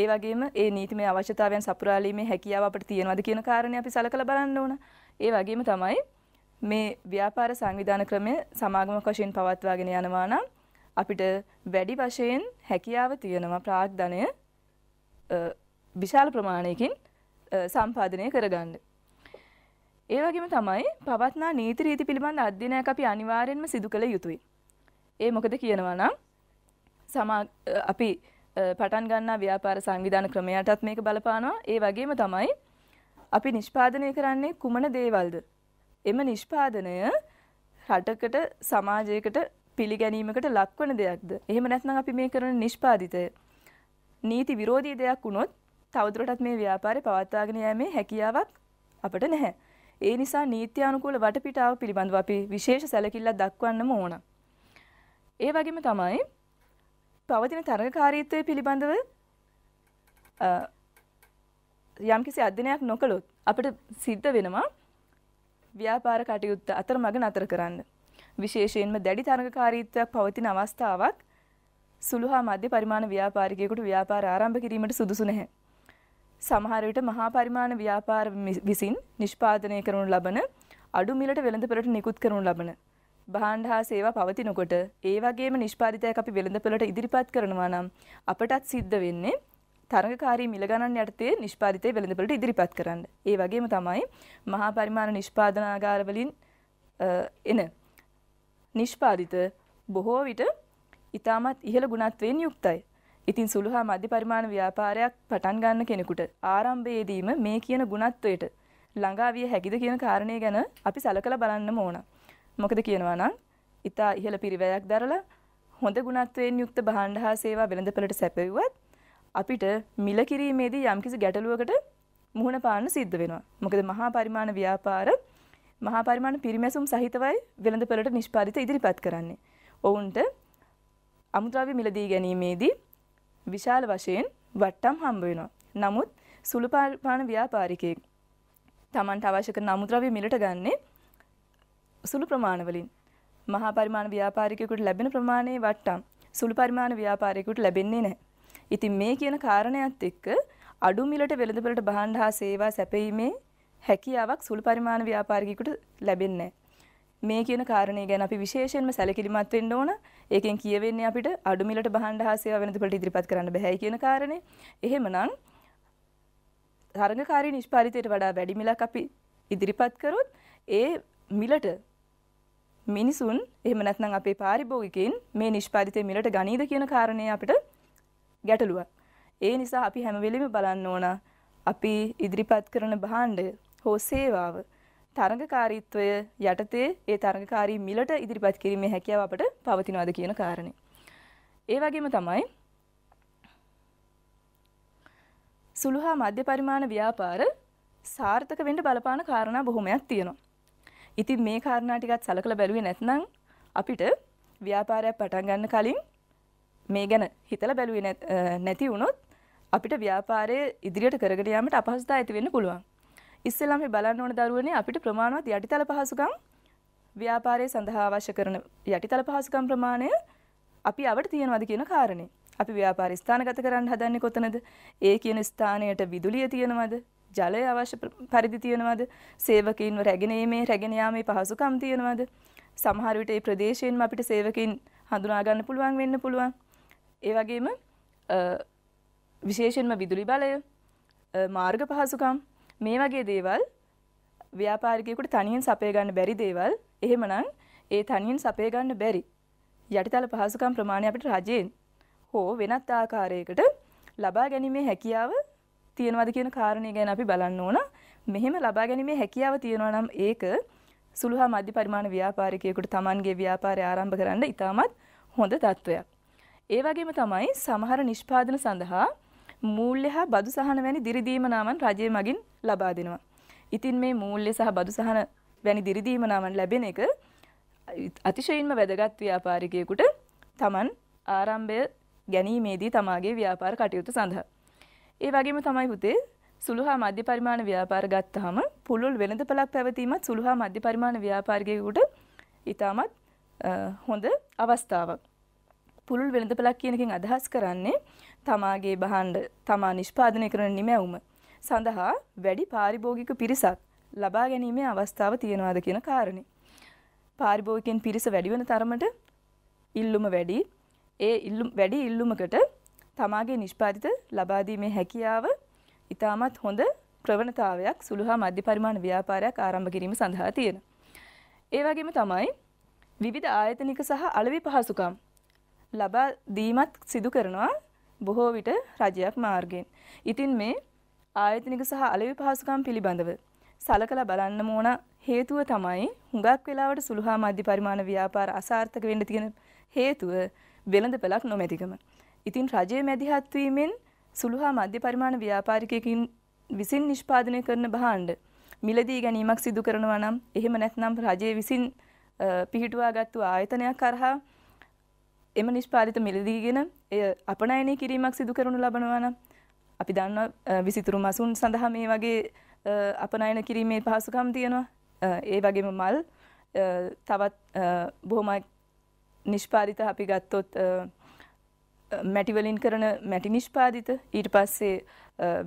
ඒ වගේම ඒ නීතිමය අවශ්‍යතාවයන් සපුරාලීමේ හැකියාව අපට තියෙනවද කියන කාරණේ අපි සලකලා බලන්න ඕන. ඒ වගේම තමයි මේ ව්‍යාපාර සංවිධාන ක්‍රමය සමාගමක් වශයෙන් පවත්වාගෙන යනවා නම් අපිට වැඩි වශයෙන් හැකියාව තියෙනවා ප්‍රාග්ධනය විශාල ප්‍රමාණයකින් සම්පාදනය කරගන්න. ඒ වගේම තමයි පවත්නා නීති රීති පිළිබඳ අධ්‍යයනයක් අපි අනිවාර්යෙන්ම සිදු කළ යුතුයි. ඒ මොකද කියනවා නම් අපි පටන් ගන්නා ව්‍යාපාර සංවිධාන ක්‍රමයටත් මේක බලපානවා. ඒ වගේම තමයි අපි නිෂ්පාදනය කරන්නේ කුමන දේවල්ද? එම නිෂ්පාදනය රටකට සමාජයකට පිළිගැනීමකට ලක්වන දෙයක්ද? එහෙම නැත්නම් අපි මේ කරන නිෂ්පාදිතය නීති විරෝධී දෙයක් වුණොත් තවදුරටත් මේ ව්‍යාපාරේ පවත්වාගෙන යෑමේ හැකියාවක් අපිට නැහැ. ඒ නිසා නීත්‍යානුකූල වටපිටාව පිළිබඳව අපි විශේෂ සැලකිල්ලක් දක්වන්නම ඕන. ඒ වගේම තමයි පවතින තරගකාරීත්වය පිළිබඳව යම්කිසි අධ්‍යනයක් නොකළොත් අපිට සිද්ධ වෙනවා ව්‍යාපාර කටයුත්ත අතරමඟ නතර කරන්න. විශේෂයෙන්ම දැඩි තරගකාරීත්වයක් පවතින අවස්ථාවක් සුළු හා මධ්‍ය පරිමාණ ව්‍යාපාරිකයෙකුට ව්‍යාපාර ආරම්භ කිරීමට සුදුසු නැහැ. සමහර විට මහා පරිමාණ ව්‍යාපාර විසින් නිෂ්පාදනය කරනු ලබන අඩු මිලට වෙළඳ පෙළට නිකුත් කරනු ලබන භාණ්ඩ හා සේවා පවතිනකොට ඒ වගේම නිෂ්පාදිතයක් අපි වෙළඳ පෙළට ඉදිරිපත් කරනවා නම් අපටත් සිද්ධ වෙන්නේ තරගකාරී මිල ගණන් යටතේ නිෂ්පාදිතය වෙළඳ පෙළට ඉදිරිපත් කරන්න. ඒ වගේම තමයි මහා පරිමාණ නිෂ්පාදනාගාර වලින් එන නිෂ්පාදිත බොහෝ විට ඉතාමත් ඉහළ ගුණත්වයෙන් යුක්තයි. ඉතින් සුළුහා මධ්‍ය පරිමාණ ව්‍යාපාරයක් පටන් ගන්න කෙනෙකුට ආරම්භයේදීම මේ කියන ගුණත්වයට ළඟා විය හැකිද කියන කාරණය ගැන අපි සලකලා බලන්න ඕන. මොකද කියනවා නම් ඊතා ඉහළ පිරිවැයක් දරලා හොඳ ගුණත්වයෙන් යුක්ත භාණ්ඩ හා සේවා වෙළඳපළට සැපයුවත් අපිට මිල කිරීමේදී යම්කිසි ගැටලුවකට මුහුණ පාන්න සිද්ධ වෙනවා. මොකද මහා පරිමාණ ව්‍යාපාර මහා පරිමාණ පිරිමැසුම් සහිතවයි වෙළඳපළට නිෂ්පාදිත ඉදිරිපත් කරන්නේ. ඔවුන්ට අමුද්‍රව්‍ය මිලදී ගැනීමේදී විශාල වශයෙන් වට්ටම් හම්බ වෙනවා. නමුත් සුළු පාන ව්‍යාපාරිකයෙක් තමන්ට අවශ්‍ය කරන අමුද්‍රව්‍ය මිලට ගන්නේ සුළු ප්‍රමාණවලින්. මහා පරිමාණ ව්‍යාපාරිකයෙකුට ලැබෙන ප්‍රමාණයේ වට්ටම් සුළු පරිමාණ ව්‍යාපාරිකයෙකුට ලැබෙන්නේ නැහැ. ඉතින් මේ කියන කාරණයක් එක්ක අඩු මිලට වෙළඳපොළට භාණ්ඩ හා සේවා සැපයීමේ හැකියාවක් සුළු පරිමාණ ව්‍යාපාරිකයෙකුට ලැබෙන්නේ නැහැ. මේ කියන කාරණේ ගැන අපි විශේෂයෙන්ම සැලකිලිමත් වෙන්න ඕන. ඒකෙන් කියවෙන්නේ අපිට අඩු මිලට භාණ්ඩ හා සේවා වෙනද වලට ඉදිරිපත් කරන්න බෑයි කියන කාරණේ. එහෙමනම් තරඟකාරී නිෂ්පාදිතයට වඩා වැඩි මිලක් අපි ඉදිරිපත් කරොත් ඒ මිලට මිනිසුන් එහෙම නැත්නම් අපේ පාරිභෝගිකයින් මේ නිෂ්පාදිතයේ මිලට ගනීද කියන කාරණේ අපිට ගැටලුවක්. ඒ නිසා අපි හැම වෙලෙම බලන්න ඕන අපි ඉදිරිපත් කරන භාණ්ඩ හෝ සේවාව තරඟකාරීත්වය යටතේ ඒ තරඟකාරී මිලට ඉදිරිපත් කිරීමේ හැකියාව අපට පවතිනවාද කියන කාරණේ. ඒ වගේම තමයි සුළු හා මධ්‍ය පරිමාණ ව්‍යාපාර සාර්ථක වෙන්න බලපාන කාරණා බොහොමයක් තියෙනවා. ඉතින් මේ කාරණා ටිකත් සලකලා බැලුවේ නැත්නම් අපිට ව්‍යාපාරයක් පටන් ගන්න කලින් මේ ගැන හිතලා බැලුවේ නැති වුණොත් අපිට ව්‍යාපාරයේ ඉදිරියට කරගෙන යාමට අපහසුතාව ඇති වෙන්න පුළුවන්. ඉස්සෙල්ලා මේ බලන්න ඕන දරුවනේ අපිට ප්‍රමාණවත් යටිතල පහසුකම් ව්‍යාපාරය සඳහා අවශ්‍ය කරන යටිතල පහසුකම් ප්‍රමාණය අපි අවට තියෙනවද කියන කාරණේ. අපි ව්‍යාපාර ස්ථානගත කරන්න හදන්නේ කොතනද? ඒ කියන ස්ථානයට විදුලිය තියෙනවද? ජලය අවශ්‍ය පරිදි තියෙනවද? සේවකීන්ව රැගෙන යීමේ රැගෙන යාමේ පහසුකම් තියෙනවද? සමහර විට ඒ ප්‍රදේශයෙන්ම අපිට සේවකීන් හඳුනා ගන්න පුළුවන් වෙන්න පුළුවන්. ඒ වගේම විශේෂයෙන්ම විදුලි බලය, මාර්ග පහසුකම් මේ වගේ දේවල් ව්‍යාපාරිකයෙකුට තනියෙන් සපය ගන්න බැරි දේවල් එහෙමනම් ඒ තනියෙන් සපය ගන්න බැරි යටිතල පහසුකම් ප්‍රමාණය අපිට රජයෙන් හෝ වෙනත් ආකාරයකට ලබා ගැනීමේ හැකියාව තියෙනවද කියන කාරණය ගැන අපි බලන්න ඕන. මෙහෙම ලබා ගැනීමේ හැකියාව තියෙනවා නම් ඒක සුළු හා මධ්‍ය පරිමාණ ව්‍යාපාරිකයෙකුට Tamanගේ ව්‍යාපාරය ආරම්භ කරන්න ඉතාමත් හොඳ තත්වයක්. ඒ වගේම තමයි සමහර නිෂ්පාදන සඳහා මූල්‍ය හා බදු සහන වැනි දිරිදීම නාමන් රජය මගින් ලබා දෙනවා. ඉතින් මේ මූල්‍ය සහ බදු සහන වැනි දිරිදීම නාමන් ලැබෙන එක අතිශයින්ම වැදගත් ව්‍යාපාරිකයෙකුට තමන් ආරම්භය ගැනීමේදී තමාගේ ව්‍යාපාර කටයුතු සඳහා. ඒ වගේම තමයි පුතේ සුළු හා මධ්‍ය පරිමාණ ව්‍යාපාර ගත්තාම පුළුල් වෙළඳපළක් පැවතීමත් සුළු හා මධ්‍ය පරිමාණ ව්‍යාපාරිකයෙකුට ඊටමත් හොඳ අවස්ථාවක්. පුළුල් වෙළඳපළක් කියන එකෙන් අදහස් කරන්නේ තමාගේ බහන්ඩ තමා නිෂ්පාදනය කරන නිමැවුම සඳහා වැඩි පාරිභෝගික පිරිසක් ලබා ගැනීමේ අවස්ථාව තියෙනවාද කියන කාරණේ. පාරිභෝගිකෙන් පිරිස වැඩිවන තරමට ඉල්ලුම වැඩි ඒ වැඩි ඉල්ලුමකට තමාගේ නිෂ්පාතිත ලබාදීමේ හැකියාව ඉතාමත් හොඳ ප්‍රවණතාවයක් සුළුහා මධ්‍ය පරිමාණ ව්‍යාපාරයක් ආරම්භ කිරීම සඳහා තියෙන. ඒ වගේම තමයි විවිධ ආයතනික සහ අලවි පහසුකම් ලබා දීමත් සිදු කරනවා බොහෝ විට රජයක් මාර්ගයෙන්. ඉතින් මේ ආයතනික සහ අලෙවි පහසුකම් පිළිබඳව සලකලා බලන්න ඕන හේතුව තමයි හුඟක් වෙලාවට සුළුහා මධ්‍ය පරිමාණ ව්‍යාපාර අසාර්ථක වෙන්න තියෙන හේතුව වෙළඳපළක් නොමැතිකම. ඉතින් රජයේ මැදිහත් වීමෙන් සුළුහා මධ්‍ය පරිමාණ ව්‍යාපාරිකයකින් විසින් නිෂ්පාදනය කරන භාණ්ඩ මිලදී ගැනීමක් සිදු කරනවා නම් එහෙම නැත්නම් රජයේ විසින් පිහිටුවාගත්තු ආයතනයක් කරහා එම නිෂ්පාලිත මිලදීගෙන එය අපනයනය කිරීමක් සිදු කරනු ලබනවන අපි දන්න විසිතුරු මසුන් සඳහා මේ වගේ අපනයන කිරීමේ පහසුකම් තියෙනවා ඒ වගේම මල් තවත් බොහොම නිෂ්පාරිත අපි ගත්තොත් මැටිවලින් කරන මැටි නිෂ්පාදිත ඊට පස්සේ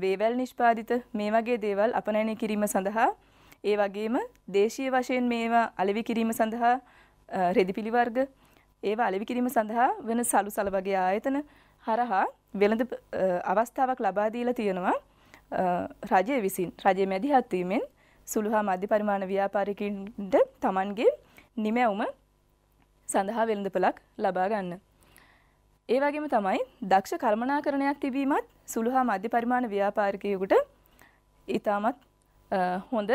වේවැල් නිෂ්පාදිත මේ වගේ දේවල් අපනයනය කිරීම සඳහා ඒ වගේම දේශීය වශයෙන් මේවා අලෙවි කිරීම සඳහා රෙදි පිළිවර්ග ඒවා අලෙවි කිරීම සඳහා වෙන සලුසල වගේ ආයතන හරහා වෙළඳ අවස්ථාවක් ලබා දීලා තියෙනවා රජය විසින් රජයේ මැදිහත් වීමෙන් සුළු හා මධ්‍ය පරිමාණ ව්‍යාපාරිකයින්ට Tamanගේ නිමැවුම සඳහා වෙළඳපළක් ලබා ගන්න. ඒ වගේම තමයි දක්ෂ කර්මනාකරණයක් තිබීමත් සුළු හා මධ්‍ය පරිමාණ ව්‍යාපාරිකයෙකුට ඊටමත් හොඳ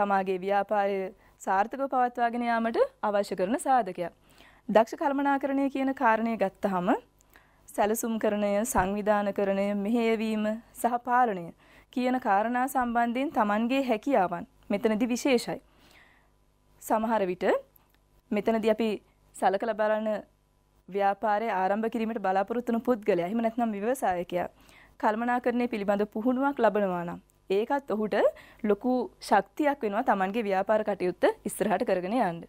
තමාගේ ව්‍යාපාරය සාර්ථකව පවත්වාගෙන යාමට අවශ්‍ය කරන සාධකයක්. දක්ෂ කළමනාකරණය කියන කාරණය ගත්තහම සැලසුම් කරණය සංවිධානකරණය මෙහෙයවීම සහ පාලනය කියන කාරණා සම්බන්ධයෙන් Tamanගේ හැකියාවන් මෙතනදි විශේෂයි. සමහර විට මෙතනදී අපි සලකලා බලන ව්‍යාපාරය ආරම්භ කිරීමට බලාපොරොත්තු වන පුද්ගලයා එහෙම නැත්නම් ව්‍යවසායකයා කල්මනාකරණය පිළිබඳ පුහුණුවක් ලබනවා නම් ඒකත් ඔහුට ලොකු ශක්තියක් වෙනවා Tamanගේ ව්‍යාපාර කටයුත්ත ඉස්සරහට කරගෙන යන්න.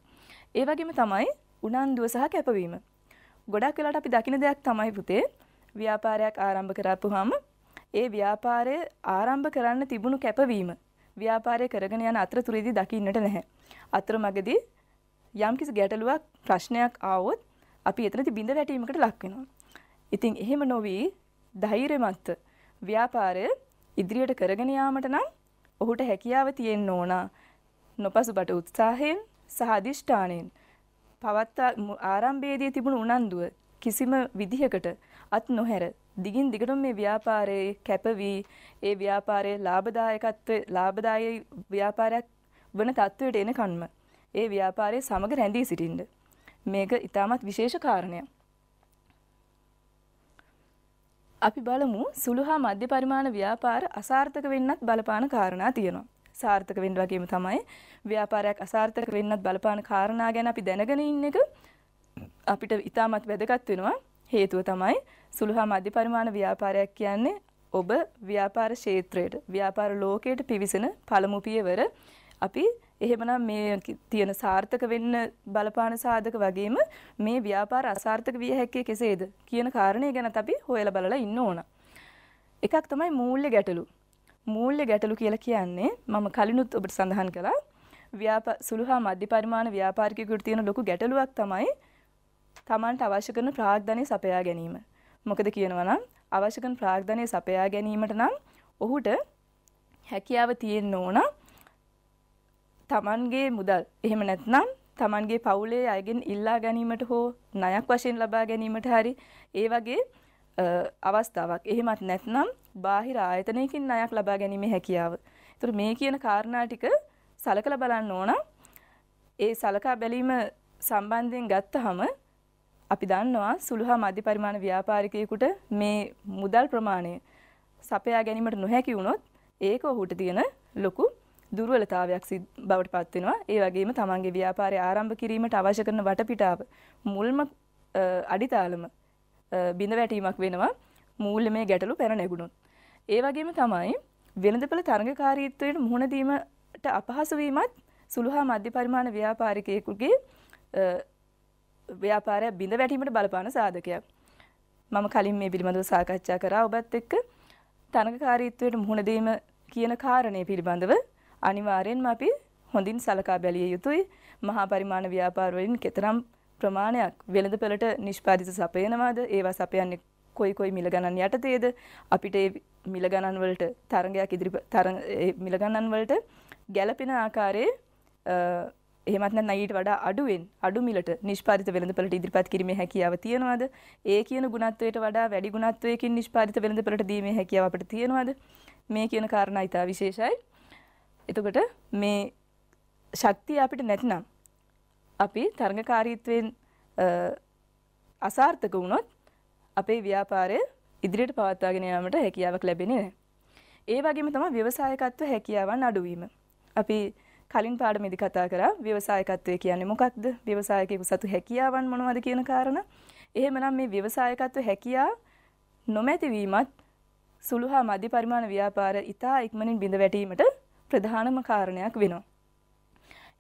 ඒ වගේම තමයි උනන්දුව සහ කැපවීම. ගොඩක් වෙලාට අපි දකින දෙයක් තමයි පුතේ ව්‍යාපාරයක් ආරම්භ කරපුවාම ඒ ව්‍යාපාරය ආරම්භ කරන්න තිබුණු කැපවීම ව්‍යාපාරය කරගෙන යන අතරතුරේදී දකින්නට නැහැ. අතරමඟදී යම්කිසි ගැටලුවක් ප්‍රශ්නයක් ආවොත් අපි එතනදී බිඳ වැටීමකට ලක් වෙනවා. ඉතින් එහෙම නොවි ධෛර්යමත් ව්‍යාපාරය ඉදිරියට කරගෙන යාමට නම් ඔහුට හැකියාව තියෙන්න ඕන. නොපසුබට උත්සාහයෙන් සහ අධිෂ්ඨානයෙන් පවත්වා ආරම්භයේදී තිබුණු උනන්දුව කිසිම විදිහකට අත් නොහැර දිගින් දිගටම මේ ව්‍යාපාරයේ කැපවී ඒ ව්‍යාපාරයේ ලාභදායකත්වයේ ලාභදායී ව්‍යාපාරයක් වන තත්වයට එනකන්ම ඒ ව්‍යාපාරයේ සමග රැඳී සිටින්න මේක ඉතාමත් විශේෂ කාරණයක්. අපි බලමු සුළු හා මධ්‍ය පරිමාණ ව්‍යාපාර අසාර්ථක වෙන්නත් බලපාන කාරණා තියෙනවා. සාර්ථක වෙන්න වගේම තමයි ව්‍යාපාරයක් අසාර්ථක වෙන්නත් බලපාන කාරණා ගැන අපි දැනගෙන ඉන්න එක අපිට ඉතාමත් වැදගත් වෙනවා හේතුව තමයි සුළු හා මධ්‍ය පරිමාණ ව්‍යාපාරයක් කියන්නේ ඔබ ව්‍යාපාර ක්ෂේත්‍රයට ව්‍යාපාර ලෝකයට පිවිසෙන පළමු පියවර අපි එහෙමනම් මේ තියෙන සාර්ථක වෙන්න බලපාන සාධක වගේම මේ ව්‍යාපාර අසාර්ථක විය හැක්කේ කෙසේද කියන කාරණය ගැන අපි හොයලා බලලා ඉන්න ඕන. එකක් තමයි මූල්‍ය ගැටලු. මූල්‍ය ගැටලු කියලා කියන්නේ මම කලිනුත් ඔබට සඳහන් කළා ව්‍යාප සුළු හා මධ්‍ය පරිමාණ ව්‍යාපාරිකයෙකුට තියෙන ලොකු ගැටලුවක් තමයි තමන්ට අවශ්‍ය කරන ප්‍රාග්ධනය සපයා ගැනීම. මොකද කියනවා නම් අවශ්‍ය කරන ප්‍රාග්ධනය සපයා ගැනීමට නම් ඔහුට හැකියාව තියෙන්න ඕන තමන්ගේ මුදල් එහෙම නැත්නම් තමන්ගේ පවුලේ අයගෙන් ඉල්ලා ගැනීමට හෝ ණයක් වශයෙන් ලබා ගැනීමට හරි ඒ වගේ අවස්ථාවක්. එහෙමත් නැත්නම් බාහිර ආයතනයකින් ණයක් ලබා ගැනීමේ හැකියාව. ඒතර මේ කියන කාරණා ටික සලකලා බලන්න ඕන. ඒ සලකා බැලීම සම්බන්ධයෙන් ගත්තහම අපි දන්නවා සුළු හා මධ්‍ය පරිමාණ ව්‍යාපාරිකයෙකුට මේ මුදල් ප්‍රමාණය සපයා ගැනීමට නොහැකි වුණොත් ඒක ඔහුට තියෙන ලොකු දුර්වලතාවයක් බවට පත් වෙනවා. ඒ වගේම තමන්ගේ ව්‍යාපාරය ආරම්භ කිරීමට අවශ්‍ය කරන වටපිටාව මුල්ම අඩිතාලම බිඳ වැටීමක් වෙනවා මූල්ල මේ ගැටලු පැන නැගුණුත්. ඒ වගේම තමයි වෙළඳපළ තරඟකාරීත්වයට මුහුණදීමට අපහසුවීමත් සුළුහා මධ්‍ය පරිමාණ ව්‍යාපාරිකයෙකුගේ ව්‍යාපාරය බිඳ වැටීමට බලපාන සාධකයක්. මම කලින් මේ පිළිබඳව සාකච්ඡා කරා ඔබත් එක්ක තරඟකාරීත්වයට මුහුණදීම කියන කාරණය පිළිබඳව අනිවාර්යෙන්ම අපි හොඳින් සලකා බැලිය යුතුයි. මහා පරිමාණ ව්‍යාපාර වලින් කෙතරම් ප්‍රමාණයක් වෙළඳ පෙළට නිෂ්පාදිත සපයනවාද ඒවා සපයන්නේ කොයි කොයි මිල ගණන් යටතේද අපිට මිල ගණන් වලට තරගයක් ඉදිරි මිල ගණන් වලට ගැළපෙන ආකාරයේ එහෙමත් නැත්නම් ඊට වඩා අඩුවෙන් අඩු මිලට නිෂ්පාදිත වෙළඳපොළට ඉදිරිපත් කිරීමේ හැකියාව තියෙනවද? ඒ කියන ගුණත්වයට වඩා වැඩි ගුණත්වයකින් නිෂ්පාදිත වෙළඳපොළට දීමේ හැකියාව අපිට තියෙනවද? මේ කියන කාරණා ඊට විශේෂයි. එතකොට මේ ශක්තිය අපිට නැතිනම් අපි තරඟකාරීත්වයෙන් අසාර්ථක වුණොත් අපේ ව්‍යාපාරය ඉදිරියට පවත්වාගෙන යාමට හැකියාවක් ලැබෙන්නේ නැහැ. ඒ වගේම තමයි ව්‍යවසායකත්ව හැකියාවන් අඩුවීම. අපි කලින් පාඩමේදී කතා කරා ව්‍යවසායකත්වය කියන්නේ මොකක්ද? ව්‍යවසායකයෙකු සතු හැකියාවන් මොනවද කියන කාරණා. එහෙමනම් මේ ව්‍යවසායකත්ව හැකියා නොමැතිවීමත් සුළු හා මධ්‍ය පරිමාණ ව්‍යාපාර ඉතා ඉක්මනින් බිඳ වැටීමට ප්‍රධානම කාරණයක් වෙනවා.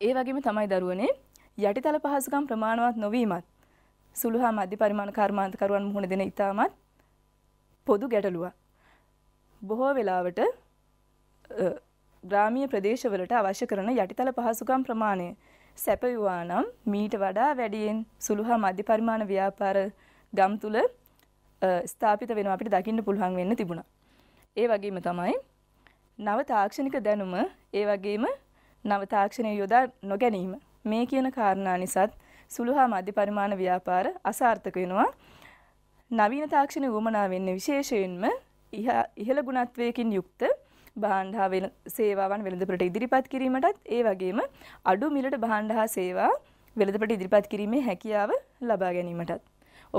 ඒ වගේම තමයි දරුවනේ යටිතල පහසුකම් ප්‍රමාණවත් නොවීමත් සුළු හා මධ්‍ය පරිමාණ කර්මාන්තකරුවන් මුහුණ දෙන ඉතාමත් පොදු ගැටලුවක්. බොහෝ වෙලාවට ග්‍රාමීය ප්‍රදේශවලට අවශ්‍ය කරන යටිතල පහසුකම් ප්‍රමාණය සැපයුවා නම් මීට වඩා වැඩියෙන් සුළු හා මධ්‍ය පරිමාණ ව්‍යාපාර ගම් තුල ස්ථාපිත වෙනවා අපිට දකින්න පුළුවන් වෙන්න තිබුණා. ඒ වගේම තමයි නව තාක්ෂණික දැනුම ඒ වගේම නව තාක්ෂණය යොදා නොගැනීම මේ කියන කාරණා නිසාත් සුළු හා මධ්‍ය පරිමාණ ව්‍යාපාර අසාර්ථක වෙනවා. නවීන තාක්ෂණ වුමනා වෙන්නේ විශේෂයෙන්ම ඉහළ ගුණත්වයකින් යුක්ත භාණ්ඩ හා සේවාවන් වෙළඳපොළට ඉදිරිපත් කිරීමටත් ඒ වගේම අඩු මිලට භාණ්ඩ හා සේවා වෙළඳපොළට ඉදිරිපත් කිරීමේ හැකියාව ලබා ගැනීමටත්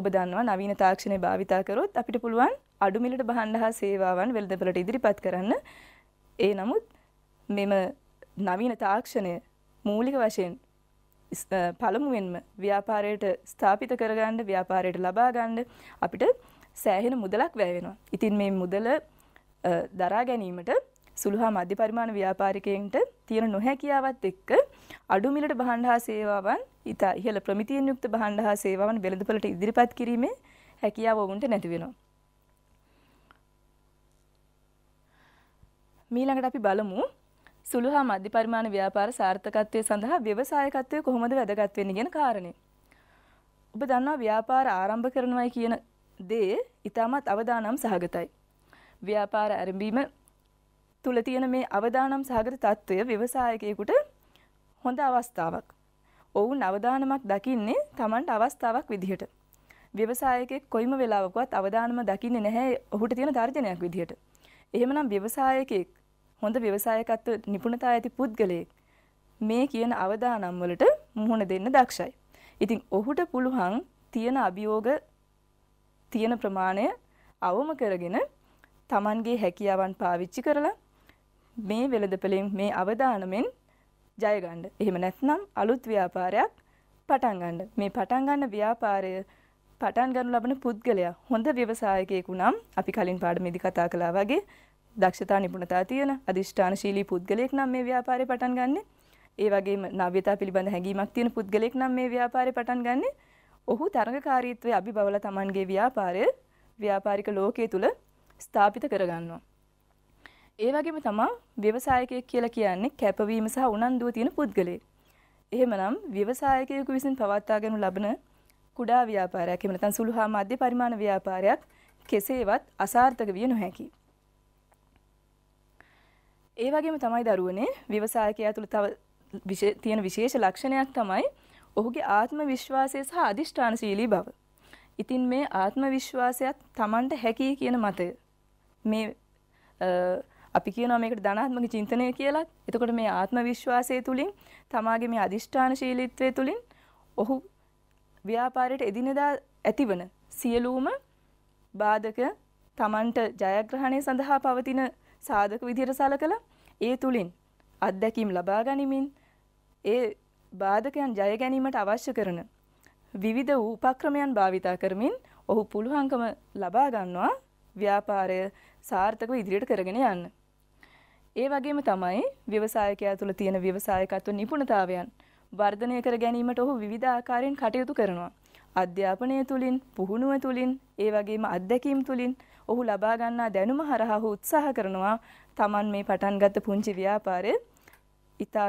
ඔබ දන්නවා නවීන තාක්ෂණය භාවිතා කරොත් අපිට පුළුවන් අඩු මිලට භාණ්ඩ හා සේවාවන් වෙළඳපොළට ඉදිරිපත් කරන්න ඒ නමුත් මෙම නවීන තාක්ෂණය මූලික වශයෙන් පළමුුවෙන්ම ව්‍යාපාරයට ස්ථාපිත කරගන්න ව්‍යාපාරයට ලබාගන්න අපිට සෑහෙන මුදලක් වැෑවෙනවා. ඉතින් මේ මුදල දරා ගැනීමට සුළුහා මධ්‍ය පරිමාණ ව්‍යාපාරිකයන්ට තියෙන නොහැකියාවත් එක්ක අඩුමිලට බහණ්ඩහා සේවාවන් ඉතා ඉහළ ප්‍රමිතියෙන් යුක්ත බහණ්ඩහා සේවාවන් වෙළඳපලට ඉදිරිපත් කිරීමේ හැකියාව ඔවුන්ට නැතිවෙනවා. මීළඟට අපි බලමු සුළු හා මධ්‍ය පරිමාණ ව්‍යාපාර සාර්ථකත්වය සඳහා ව්‍යවසායකත්වය කොහොමද වැදගත් වෙන්නේ කියන කාරණේ. ඔබ දන්නවා ව්‍යාපාර ආරම්භ කරනවායි කියන දේ ඊටමත් අවදානම් සහගතයි. ව්‍යාපාර ආරම්භීම තුල තියෙන මේ අවදානම් සහගත తত্ত্বය ව්‍යවසායකයෙකුට හොඳ අවස්ථාවක්. ඔවුන් අවදානමක් දකින්නේ Tamanට අවස්ථාවක් විදිහට. ව්‍යවසායකයෙක් කොයිම වෙලාවකවත් අවදානම දකින්නේ නැහැ ඔහුට තියෙන තර්ජනයක් විදිහට. එහෙමනම් ව්‍යවසායකයෙක් හොඳ ව්‍යවසායකත්ව නිපුණතා ඇති පුද්ගලයෙක් මේ කියන අවදානම් වලට මුහුණ දෙන්න දක්ෂයි. ඉතින් ඔහුට පුළුවන් තියෙන අභියෝග තියෙන ප්‍රමාණය අවම කරගෙන Tamanගේ හැකියාවන් පාවිච්චි කරලා මේ වෙළඳපළෙන් මේ අවදානමෙන් ජය ගන්න. එහෙම නැත්නම් අලුත් ව්‍යාපාරයක් පටන් ගන්න. මේ පටන් ගන්න ව්‍යාපාරය පටන් ගන්න ලබන පුද්ගලයා හොඳ ව්‍යවසායකයෙකු නම් අපි කලින් පාඩමේදී කතා කළා වගේ දක්ෂතා නිපුණතා තියෙන අධිෂ්ඨානශීලී පුද්ගලයෙක් නම් මේ ව්‍යාපාරේ පටන් ගන්නෙ. ඒ වගේම නව්‍යතා පිළිබඳ හැඟීමක් තියෙන පුද්ගලයෙක් නම් මේ ව්‍යාපාරේ පටන් ගන්නෙ. ඔහු තරඟකාරීත්වයේ අභිබවල Tamanගේ ව්‍යාපාරය ව්‍යාපාරික ලෝකයේ තුල ස්ථාපිත කරගන්නවා. ඒ වගේම තමා ව්‍යවසායකයෙක් කියලා කියන්නේ කැපවීම සහ උනන්දුව තියෙන පුද්ගලයෙක්. එහෙමනම් ව්‍යවසායකයෙකු විසින් පවත්වා ගනු ලබන කුඩා ව්‍යාපාරයක් එහෙම නැත්නම් සුළු හා මධ්‍ය පරිමාණ ව්‍යාපාරයක් කෙසේවත් අසාර්ථක විය නොහැකියි. ඒ වගේම තමයි දරුවනේ ව්‍යවසායකයා තුළ තව තියෙන විශේෂ ලක්ෂණයක් තමයි ඔහුගේ ආත්ම විශ්වාසය සහ අධිෂ්ඨානශීලී බව. ඉතින් මේ ආත්ම විශ්වාසයත් Tamanට හැකියි කියන මතය. මේ අපි කියනවා මේකට ධනාත්මක චින්තනය කියලා. එතකොට මේ ආත්ම විශ්වාසය තුලින් තමාගේ මේ අදිෂ්ඨානශීලීත්වය තුලින් ඔහු ව්‍යාපාරයට එදිනෙදා ඇතිවන සියලුම බාධක Tamanට ජයග්‍රහණය සඳහා පවතින සාධක විදිහට සලකලා ඒ තුලින් අත්දැකීම් ලබා ගනිමින් ඒ බාධකයන් ජය ගැනීමට අවශ්‍ය කරන විවිධ වූ උපක්‍රමයන් භාවිතා කරමින් ඔහු පුළුවන්කම ලබා ගන්නවා ව්‍යාපාරය සාර්ථකව ඉදිරියට කරගෙන යන්න. ඒ වගේම තමයි ව්‍යවසායකයා තුළ තියෙන ව්‍යවසායකත්ව නිපුණතාවයන් වර්ධනය කර ගැනීමට ඔහු විවිධ ආකාරයෙන් කටයුතු කරනවා. අධ්‍යාපනය තුළින්, පුහුණුව තුළින්, ඒ වගේම අත්දැකීම් තුළින් ඔහු ලබාගන්නා දැනුම හරහා ඔහු උත්සාහ කරනවා තමන් මේ පටන් ගත්ත පුංචි ව්‍යාපාරය ඉතා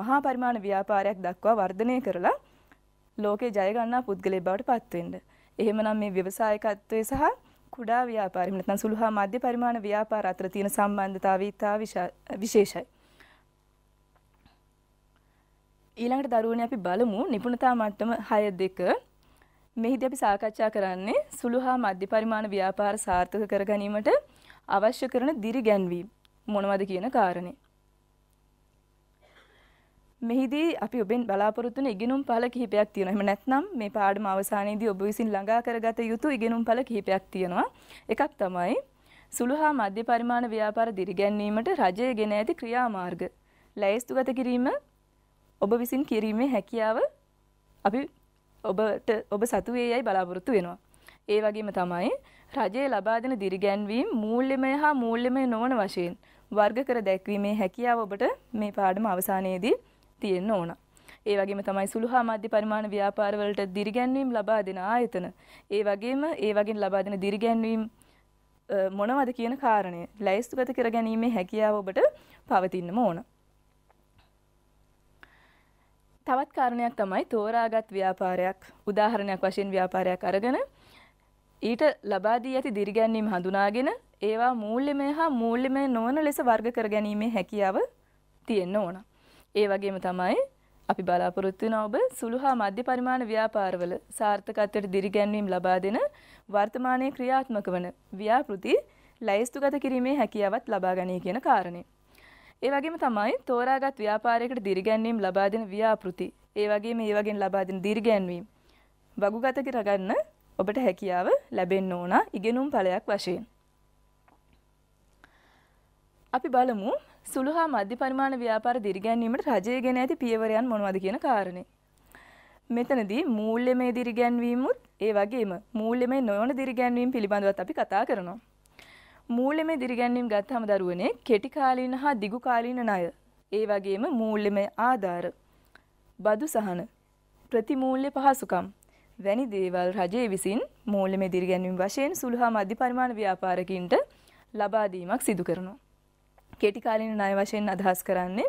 මහා පරිමාණ ව්‍යාපාරයක් දක්වා වර්ධනය කරලා ලෝකේ ජයගන්නා පුද්ගලයෙක් බවට පත්වෙන්න. එහෙමනම් මේ ව්‍යවසායකත්වය සහ කුඩා ව්‍යාපාර එහෙම නැත්නම් සුළු හා මධ්‍ය පරිමාණ ව්‍යාපාර අතර තියෙන සම්බන්ධතාවය ඉතා විශේෂයි. ඊළඟට දරුවනේ අපි බලමු නිපුණතා මට්ටම 6 2 මෙහිදී අපි සාකච්ඡා කරන්නේ සුළු හා මධ්‍ය පරිමාණ ව්‍යාපාර සාර්ථක කර ගැනීමට අවශ්‍ය කරන දිරි ගැන්වීම මොනවද කියන කාරණේ. මෙහිදී අපි ඔබෙන් බලාපොරොත්තු වෙන ඉගෙනුම් පළ කිහිපයක් තියෙනවා. එහෙම නැත්නම් මේ පාඩම අවසානයේදී ඔබ විසින් ළඟා කරගත යුතු ඉගෙනුම් පළ කිහිපයක් තියෙනවා. එකක් තමයි සුළු හා මධ්‍ය පරිමාණ ව්‍යාපාර දිරි ගැන්වීමට රජය ගෙන ඇති ක්‍රියාමාර්ග. ලැයිස්තුගත කිරීම ඔබ විසින් කිරීමේ හැකියාව අපි ඔබට ඔබ සතු වේ යයි බලාපොරොත්තු වෙනවා. ඒ වගේම තමයි රජයේ ලබා දෙන දිරිගැන්වීම් මූල්‍යමය හා මූල්‍යමය නොවන වශයෙන් වර්ග කර දැක්වීමේ හැකියාව ඔබට මේ පාඩම අවසානයේදී තියෙන්න ඕන. ඒ වගේම තමයි සුළු හා මධ්‍ය පරිමාණ ව්‍යාපාරවලට දිරිගැන්වීම් ලබා දෙන ආයතන. ඒ වගේම ඒ වගේන් ලබා දෙන දිරිගැන්වීම් මොනවද කියන කාරණය ලැයිස්තුගත කර ගැනීමේ හැකියාව ඔබට පවතින්නම ඕන. තවත් කාරණයක් තමයි තෝරාගත් ව්‍යාපාරයක් උදාහරණයක් වශයෙන් ව්‍යාපාරයක් අරගෙන ඊට ලබා දී ඇති දිරිගැන්වීම් හඳුනාගෙන ඒවා මූල්‍යමය හා මූල්‍යමය නොවන ලෙස වර්ග කර ගැනීමේ හැකියාව තියෙන්න ඕන. ඒ වගේම තමයි අපි බලාපොරොත්තු වෙන ඔබ සුළු හා මධ්‍ය පරිමාණ ව්‍යාපාරවල සාර්ථකත්වයට දිරිගැන්වීම් ලබා දෙන වර්තමානයේ ක්‍රියාත්මක වන ව්‍යාපෘති ලැයිස්තුගත කිරීමේ හැකියාවත් ලබා ගනී කියන කාරණේ. ඒ වගේම තමයි තෝරාගත් ව්‍යාපාරයකට දිරිගැන්වීම් ලබා දෙන ව්‍යාපෘති. ඒ වගේම ඒ වගේන් ලබා දෙන දිරිගැන්වීම්. වගුගත කරගන්න ඔබට හැකියාව ලැබෙන්න ඕන ඉගෙනුම් ඵලයක් වශයෙන්. අපි බලමු සුළු හා මධ්‍ය පරිමාණ ව්‍යාපාර දිරිගැන්වීමට රජය ගෙන ඇති පියවරයන් මොනවද කියන කාරණේ. මෙතනදී මූල්‍යමය දිරිගැන්වීමුත් ඒ වගේම මූල්‍යමය නොවන දිරිගැන්වීම් පිළිබඳවත් අපි කතා කරනවා. මූල්‍යමය දිරිගැන්වීම් ගත්තහම දරුවනේ කෙටි කාලීන හා දිගු කාලීන ණය. ඒ වගේම මූල්‍යමය ආධාර. බදු සහන ප්‍රතිමූල්‍ය පහසුකම් වැනි දේවල් රජයේ විසින් මූල්‍යමය දිරිගැන්වීම් වශයෙන් සුළු හා මධ්‍ය පරිමාණ ව්‍යාපාරකින්ට ලබා දීමක් සිදු කරනවා. කෙටි කාලීන ණය වශයෙන් අදහස් කරන්නේ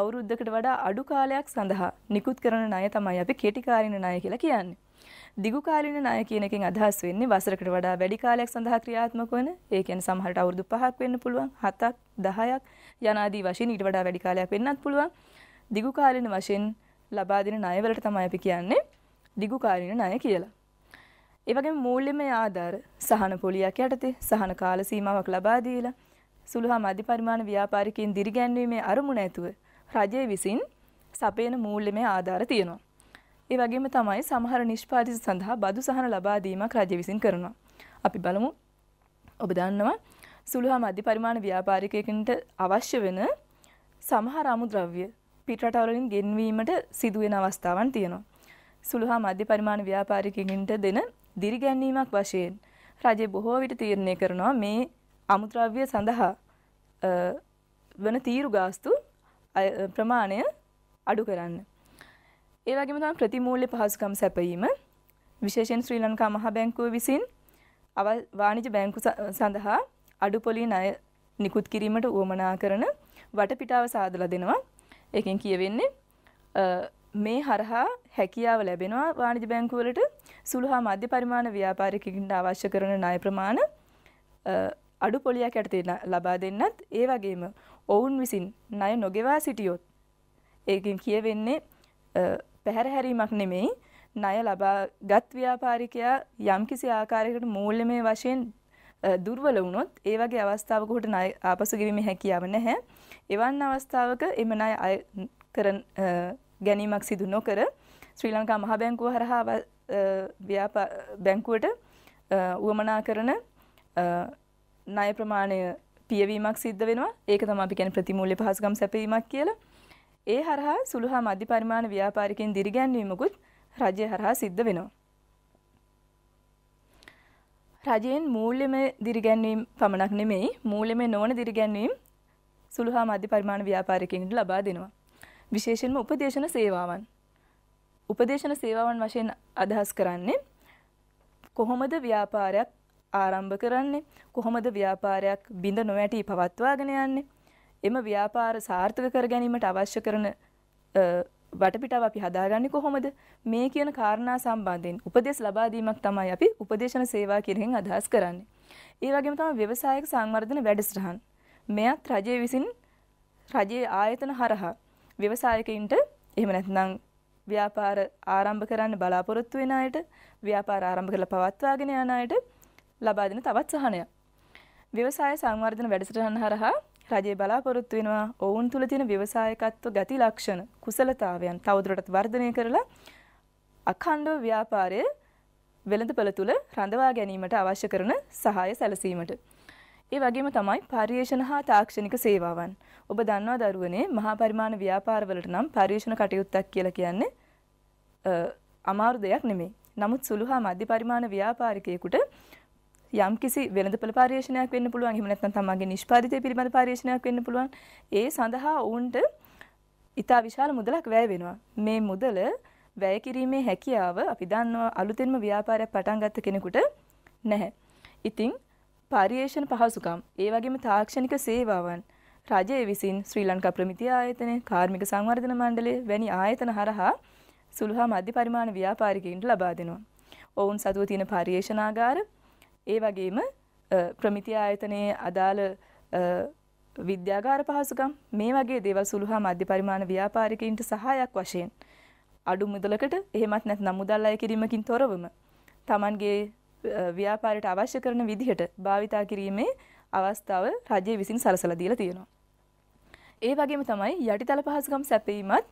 අවුරුද්දකට වඩා අඩු කාලයක් සඳහා නිකුත් කරන ණය තමයි අපි කෙටි කාලීන ණය කියලා කියන්නේ. දිගුකාලීන ණය කියන එකෙන් අදහස් වෙන්නේ වසරකට වඩා වැඩි කාලයක් සඳහා ක්‍රියාත්මක වන ඒ කියන්නේ සමහරට අවුරුදු 5ක් වෙන්න පුළුවන් 7ක් 10ක් යනාදී වශයෙන් ඊට වඩා වැඩි කාලයක් වෙන්නත් පුළුවන් දිගුකාලීන වශයෙන් ලබා දෙන ණය වලට තමයි අපි කියන්නේ දිගුකාලීන ණය කියලා. ඒ වගේම මූල්‍යමය ආධාර සහන පොලියක් යටතේ සහන කාල සීමාවක් ලබා දීලා සුළු හා මධ්‍ය පරිමාණ ව්‍යාපාරිකයින් දිරිගැන්වීමේ අරමුණ ඇතුව රජය විසින් සපයන මූල්‍යමය ආධාර තියෙනවා. ඒ වගේම තමයි සමහර නිෂ්පාදිත සඳහා බදු සහන ලබා දීමක් රජය විසින් කරනවා. අපි බලමු ඔබ දන්නවා සුළු හා මධ්‍ය පරිමාණ ව්‍යාපාරිකයකින්ට අවශ්‍ය වෙන සමහර අමුද්‍රව්‍ය පිටරටවලින් ගෙන්වීමට සිදුවෙන අවස්ථාවන් තියෙනවා. සුළු හා මධ්‍ය පරිමාණ ව්‍යාපාරිකයකින්ට දෙන දිරිගැන්වීමක් වශයෙන් රජය බොහෝ විට තීරණය කරනවා මේ අමුද්‍රව්‍ය සඳහා වන තීරු ගාස්තු ප්‍රමාණය අඩු කරන්න. ඒ වගේම තමයි ප්‍රතිමූල්‍ය පහසුකම් සැපයීම විශේෂයෙන් ශ්‍රී ලංකා මහා බැංකුව විසින් වාණිජ බැංකු සඳහා අඩු පොලි ණය නිකුත් කිරීමට උවමනා කරන වටපිටාව සාදලා දෙනවා. ඒකෙන් කියවෙන්නේ මේ හරහා හැකියාව ලැබෙනවා වාණිජ බැංකුවලට සුළු හා මධ්‍ය පරිමාණ ව්‍යාපාරිකයකින්ට අවශ්‍ය කරන ණය ප්‍රමාණ අඩු පොලියක් යටතේ ලබා දෙන්නත් ඒ වගේම ඔවුන් විසින් ණය නොගෙවා සිටියොත් ඒකෙන් කියවෙන්නේ පැහැරහැරීමක් නෙමෙයි ණය ලබාගත් ව්‍යාපාරිකයා යම්කිසි ආකාරයකට මූල්‍යමය වශයෙන් දුර්වල වුණොත් ඒ වගේ අවස්ථාවක උහුට ණය ආපසු ගෙවීමේ හැකියාව නැහැ. එවන් අවස්ථාවක එම ණය අය කරන ගැනීමක් සිදු නොකර ශ්‍රී ලංකා මහ බැංකුව හරහා ව්‍යාපා බැංකුවට උවමනා කරන ණය ප්‍රමාණය පියවීමක් සිද්ධ වෙනවා. ඒක තමයි අපි කියන්නේ ප්‍රතිමූල්‍ය පහසුකම් සැපයීමක් කියලා. ඒ හරහා සුළු හා මධ්‍ය පරිමාණ ව්‍යාපාරිකයන් දිරිගැන්වීමකුත් රජය හරහා සිද්ධ වෙනවා. රජයෙන් මූල්‍යමය දිරිගැන්වීම පමණක් නෙමෙයි මූල්‍යමය නොවන දිරිගැන්වීම සුළු හා මධ්‍ය පරිමාණ ව්‍යාපාරිකයන්ට ලබා දෙනවා. විශේෂයෙන්ම උපදේශන සේවාවන්. උපදේශන සේවාවන් වශයෙන් අදහස් කරන්නේ කොහොමද ව්‍යාපාරයක් ආරම්භ කරන්නේ කොහොමද ව්‍යාපාරයක් බිඳ නොවැටි පවත්වාගෙන යන්නේ එම ව්‍යාපාර සාර්ථක කර ගැනීමට අවශ්‍ය කරන වටපිටාව අපි හදාගන්නේ කොහොමද මේ කියන කාරණා සම්බන්ධයෙන් උපදෙස් ලබා දීමක් තමයි අපි උපදේශන සේවා කියනෙන් අදහස් කරන්නේ. ඒ වගේම තමයි ව්‍යවසායික සංවර්ධන වැඩසටහන්. මෙයත් රජය විසින් රජයේ ආයතන හරහා ව්‍යවසායකයින්ට එහෙම නැත්නම් ව්‍යාපාර ආරම්භ කරන්න බලාපොරොත්තු වෙන අයට ව්‍යාපාර ආරම්භ කරලා පවත්වාගෙන යන අයට ලබා දෙන තවත් සහනයක්. ව්‍යවසාය සංවර්ධන වැඩසටහන හරහා රජය බලාපොරොත්තු වෙනවා ඔවුන් තුළ තියෙන ව්‍යවසායකත්ව ගති ලක්ෂණ කුසලතාවයන් තවදුරටත් වර්ධනය කරලා අඛණ්ඩව ව්‍යාපාරය වෙළඳපළ තුළ රඳවා ගැනීමට අවශ්‍ය කරන සහාය සැලසීමට. ඒ වගේම තමයි පර්යේෂණ හා තාක්ෂණික සේවාවන්. ඔබ දන්නවා දරුවනේ මහා පරිමාණ ව්‍යාපාරවලට නම් පර්යේෂණ කටයුත්තක් කියලා කියන්නේ අමාරු දෙයක් නෙමෙයි. නමුත් සුළු හා මධ්‍ය පරිමාණ ව්‍යාපාරිකයෙකුට යම් කිසි වෙළඳ පෙළ පරිශ්‍රණයක් වෙන්න පුළුවන් එහෙම නැත්නම් තමන්ගේ නිෂ්පාදිතය පිළිබඳ පරිශ්‍රණයක් වෙන්න පුළුවන් ඒ සඳහා ඔවුන්ට ඉතා විශාල මුදලක් වැය වෙනවා මේ මුදල වැය කිරීමේ හැකියාව අපි දන්නවා අලුතෙන්ම ව්‍යාපාරයක් පටන් ගත්ත කෙනෙකුට නැහැ ඉතින් පරිේෂණ පහසුකම් ඒ වගේම තාක්ෂණික සේවාවන් රජය විසින් ශ්‍රී ලංකා ප්‍රමිති ආයතනය කාර්මික සංවර්ධන මණ්ඩලය වැනි ආයතන හරහා සුළුහා මධ්‍ය පරිමාණ ව්‍යාපාරිකයින්ට ලබා දෙනවා ඔවුන් සතුව තියෙන පරිේෂණාගාර ඒ වගේම ප්‍රමිති ආයතනයේ අදාළ විද්‍යාගාර පහසුකම් මේ වගේ දේවල් සුළු හා මධ්‍ය පරිමාණ ව්‍යාපාරිකයින්ට සහායක් වශයෙන් අඩු මුදලකට එහෙමත් නැත්නම් මුදල් අය කිරීමකින් තොරවම Tamanගේ ව්‍යාපාරයට අවශ්‍ය කරන විදිහට භාවිතා කිරීමේ අවස්ථාව රජය විසින් සලසලා දීලා තියෙනවා. ඒ වගේම තමයි යටිතල පහසුකම් සැපයීමත්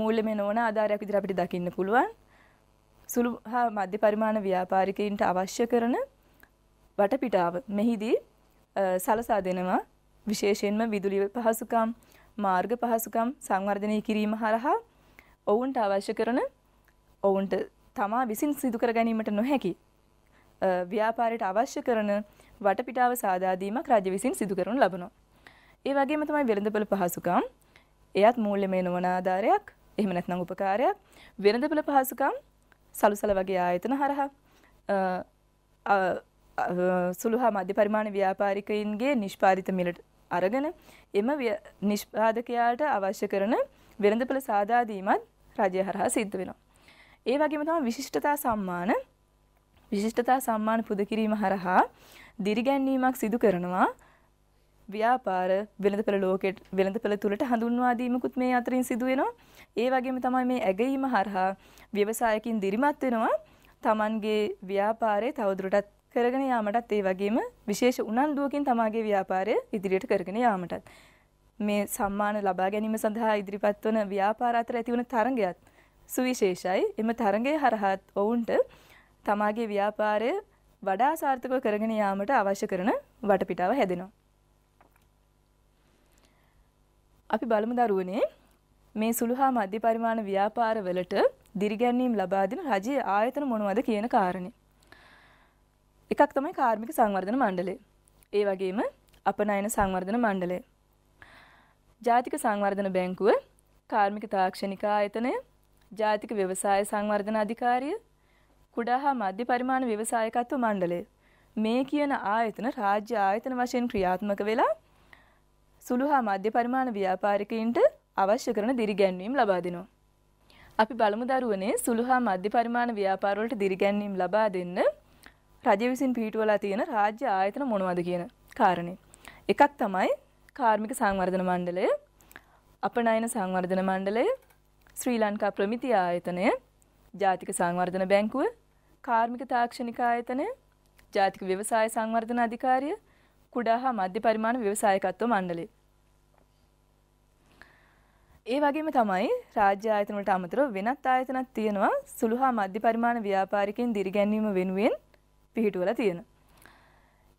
මූල්‍යමය නොවන ආධාරයක් විදිහට අපිට දකින්න පුළුවන්. සුළු හා මධ්‍ය පරිමාණ ව්‍යාපාරිකයින්ට අවශ්‍ය කරන වටපිටාව මෙහිදී සලසා දෙනවා විශේෂයෙන්ම විදුලි පහසුකම් මාර්ග පහසුකම් සංවර්ධනය කිරීම හරහා ඔවුන්ට අවශ්‍ය කරන ඔවුන්ට තමා විසින් සිදු කර ගැනීමට නොහැකි ව්‍යාපාරයට අවශ්‍ය කරන වටපිටාව සාදාදීමක් රජ විසින් සිදු කරනු ලබනවා. ඒ වගේම තමයි වෙළඳපොළ පහසුකම්. එයත් මූල්‍යමය නොවන ආධාරයක්, එහෙම නැත්නම් උපකාරයක්. වෙළඳපොළ පහසුකම් සලුසල වගේ ආයතන හරහා සුළු හා මධ්‍ය පරිමාණ ව්‍යාපාරිකයින්ගේ නිෂ්පාරිත මිලට අරගෙන එම නිෂ්පාදකයාට අවශ්‍ය කරන වෙළඳපළ සාදාදීමත් රජය හරහා සිද්ධ වෙනවා. ඒ වගේම තමයි විශිෂ්ටතා සම්මාන විශිෂ්ටතා සම්මාන පුද කිරීම හරහා දිරිගැන්වීමක් සිදු කරනවා ව්‍යාපාර වෙළඳපළ ලෝකෙට වෙළඳපළ තුලට හඳුන්වා දීමකුත් මේ අතරින් සිදු වෙනවා. ඒ වගේම තමයි මේ ඇගීම හරහා ව්‍යවසායකින් දිරිමත් වෙනවා. Tamanගේ ව්‍යාපාරේ තවදුරටත් කරගෙන යාමටත් ඒ වගේම විශේෂ උනන්දුවකින් තමාගේ ව්‍යාපාරය ඉදිරියට කරගෙන යාමටත් මේ සම්මාන ලබා ගැනීම සඳහා ඉදිරිපත් වන ව්‍යාපාර අතර ඇතිවන තරඟයත් සුවිශේෂයි. එම තරඟය හරහා ඔවුන්ට තමාගේ ව්‍යාපාරය වඩා සාර්ථකව කරගෙන යාමට අවශ්‍ය කරන වටපිටාව හැදෙනවා. අපි බලමු දරුවනේ මේ සුළු හා මධ්‍ය පරිමාණ ව්‍යාපාරවලට දිරිගැන්වීම් ලබා දෙන රජයේ ආයතන මොනවද කියන කාරණේ. එකක් තමයි කාර්මික සංවර්ධන මණ්ඩලය. ඒ වගේම අපනයන සංවර්ධන මණ්ඩලය. ජාතික සංවර්ධන බැංකුව, කාර්මික තාක්ෂණික ආයතනය, ජාතික ව්‍යවසාය සංවර්ධන අධිකාරිය, කුඩා හා මධ්‍ය පරිමාණ ව්‍යවසායකත්ව මණ්ඩලය. මේ කියන ආයතන රාජ්‍ය ආයතන වශයෙන් ක්‍රියාත්මක වෙලා සුළු හා මධ්‍ය පරිමාණ ව්‍යාපාරිකයින්ට අවශ්‍ය කරන දිරිගැන්වීම් ලබා දෙනවා. අපි බලමු දරුවනේ සුළු හා මධ්‍ය පරිමාණ ව්‍යාපාරවලට දිරිගැන්වීම් ලබා දෙන්න රජය විසින් පිහිටුවලා තියෙන රාජ්‍ය ආයතන මොනවද කියන කාරණේ. එකක් තමයි කාර්මික සංවර්ධන මණ්ඩලය, අපනයන සංවර්ධන මණ්ඩලය, ශ්‍රී ලංකා ප්‍රමිති ආයතනය, ජාතික සංවර්ධන බැංකුව, කාර්මික තාක්ෂණික ආයතනය, ජාතික ව්‍යවසාය සංවර්ධන අධිකාරිය, කුඩා හා මධ්‍ය පරිමාණ ව්‍යවසායකත්ව මණ්ඩලය. ඒ වගේම තමයි රාජ්‍ය ආයතන වලට අමතරව වෙනත් ආයතනක් තියෙනවා සුළු හා මධ්‍ය පරිමාණ ව්‍යාපාරිකයන් දිරිගැන්වීම වෙනුවෙන් පිහිටුවලා තියෙන.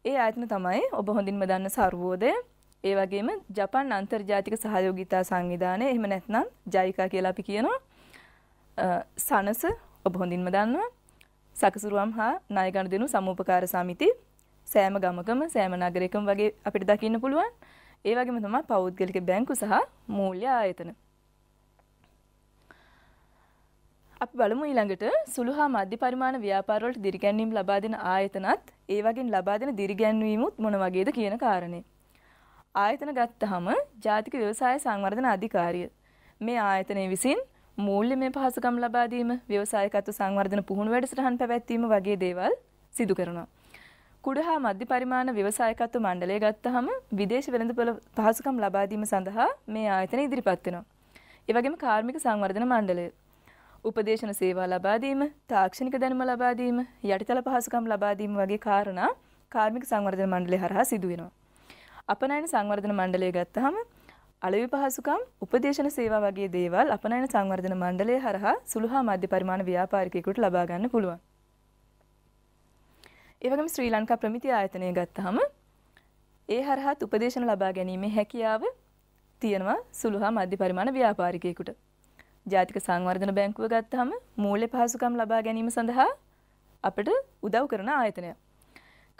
ඒ ආයතන තමයි ඔබ හොඳින්ම දන්න සර්වෝදය ඒ වගේම ජපන් අන්තර්ජාතික සහයෝගිතා සංවිධානය එහෙම නැත්නම් ජයිකා කියලා අපි කියනවා සනස ඔබ හොඳින්ම දන්නවා සකසුරුවම් හා නායගණ දෙනු සමූපකාර සමිති සෑම ගමකම සෑම නගරයකම වගේ අපිට දකින්න පුළුවන් ඒ වගේම තමයි පෞද්ගලික බැංකු සහ මූල්‍ය ආයතන අප බලමු ඊළඟට සුළු හා මධ්‍ය පරිමාණ ව්‍යාපාරවලට දිරිගැන්වීම් ලබා දෙන ආයතනත් ඒ වගේම ලබා දෙන දිරිගැන්වීමුත් මොන වගේද කියන කාරණේ. ආයතන ගත්තහම ජාතික ව්‍යවසාය සංවර්ධන අධිකාරිය. මේ ආයතනය විසින් මූල්‍යමය පහසුකම් ලබා දීම, ව්‍යවසායකත්ව සංවර්ධන පුහුණු වැඩසටහන් පැවැත්වීම වගේ දේවල් සිදු කරනවා. කුඩ හා මධ්‍ය පරිමාණ ව්‍යවසායකත්ව මණ්ඩලය ගත්තහම විදේශ වෙළඳපොළ පහසුකම් ලබා දීම සඳහා මේ ආයතනය ඉදිරිපත් වෙනවා. ඒ වගේම කාර්මික සංවර්ධන මණ්ඩලය උපදේශන සේවා ලබා දීම, තාක්ෂණික දැනුම ලබා දීම, යටිතල පහසුකම් ලබා දීම වගේ කාරණා කාර්මික සංවර්ධන මණ්ඩලය හරහා සිදු වෙනවා. අපනයන සංවර්ධන මණ්ඩලය ගත්තහම අලෙවි පහසුකම්, උපදේශන සේවා වගේ දේවල් අපනයන සංවර්ධන මණ්ඩලය හරහා සුළු හා මධ්‍ය පරිමාණ ව්‍යාපාරිකයෙකුට ලබා ගන්න පුළුවන්. ඒ වගේම ශ්‍රී ලංකා ප්‍රමිති ආයතනය ගත්තහම ඒ හරහා උපදේශන ලබා ගැනීමේ හැකියාව තියෙනවා සුළු හා මධ්‍ය පරිමාණ ව්‍යාපාරිකයෙකුට. ජාතික සංවර්ධන බැංකුව ගත්තහම මූල්‍ය පහසුකම් ලබා ගැනීම සඳහා අපට උදව් කරන ආයතනය.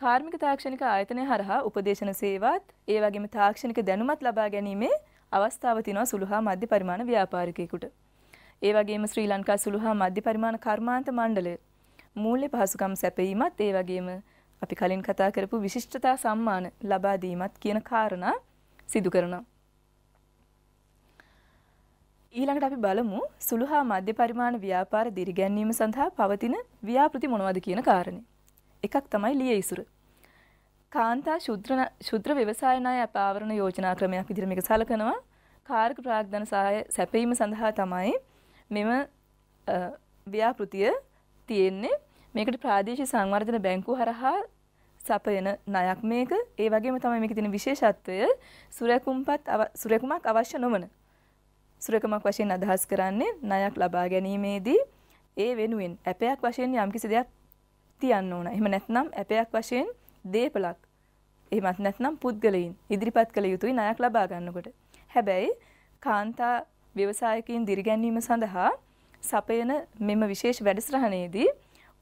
කාර්මික තාක්ෂණික ආයතනය හරහා උපදේශන සේවාත් ඒ වගේම තාක්ෂණික දැනුමත් ලබා ගැනීමේ අවස්ථාව තියෙනවා සුළුහා මධ්‍ය පරිමාණ ව්‍යාපාරිකයෙකුට. ඒ වගේම ශ්‍රී ලංකා සුළුහා මධ්‍ය පරිමාණ කර්මාන්ත මණ්ඩලය මූල්‍ය පහසුකම් සැපයීමත් ඒ වගේම අපි කලින් කතා කරපු විශිෂ්ටතා සම්මාන ලබා දීමත් කියන කාරණා සිදු කරනවා. ඊළඟට අපි බලමු සුළු හා මධ්‍ය පරිමාණ ව්‍යාපාර දිරිගැන්වීම සඳහා පවතින ව්‍යාපෘති මොනවද කියන කාරණය. එකක් තමයි ලිය ඉසුර. කාන්තා ශුද්‍ර ශුද්‍ර ව්‍යවසාය ණය අපාවරණ යෝජනා ක්‍රමයක් විදිහට මේක සලකනවා. කාර්ක ප්‍රාග්ධන සහාය සැපයීම සඳහා තමයි මෙම ව්‍යාපෘතිය තියෙන්නේ. මේකට ප්‍රාදේශීය සංවර්ධන බැංකුව හරහා සපයන ණයක් මේක. ඒ වගේම තමයි මේකේ තියෙන විශේෂත්වය සුරැකුම්පත් සුරැකුමක් අවශ්‍ය නොවන සුරකමක් වශයෙන් අදහස් කරන්නේ ණයක් ලබා ගැනීමේදී ඒ වෙනුවෙන් ඇපයක් වශයෙන් යම්කිසි දෙයක් තියන්න ඕන. එහෙම නැත්නම් ඇපයක් වශයෙන් දීපලක්. එහෙමත් නැත්නම් පුද්ගලයින් ඉදිරිපත් කළ යුතුයි ණයක් ලබා ගන්නකොට. හැබැයි කාන්තා ව්‍යවසායකයින් දිරිගැන්වීම සඳහා සපයන මෙම විශේෂ වැඩසටහනේදී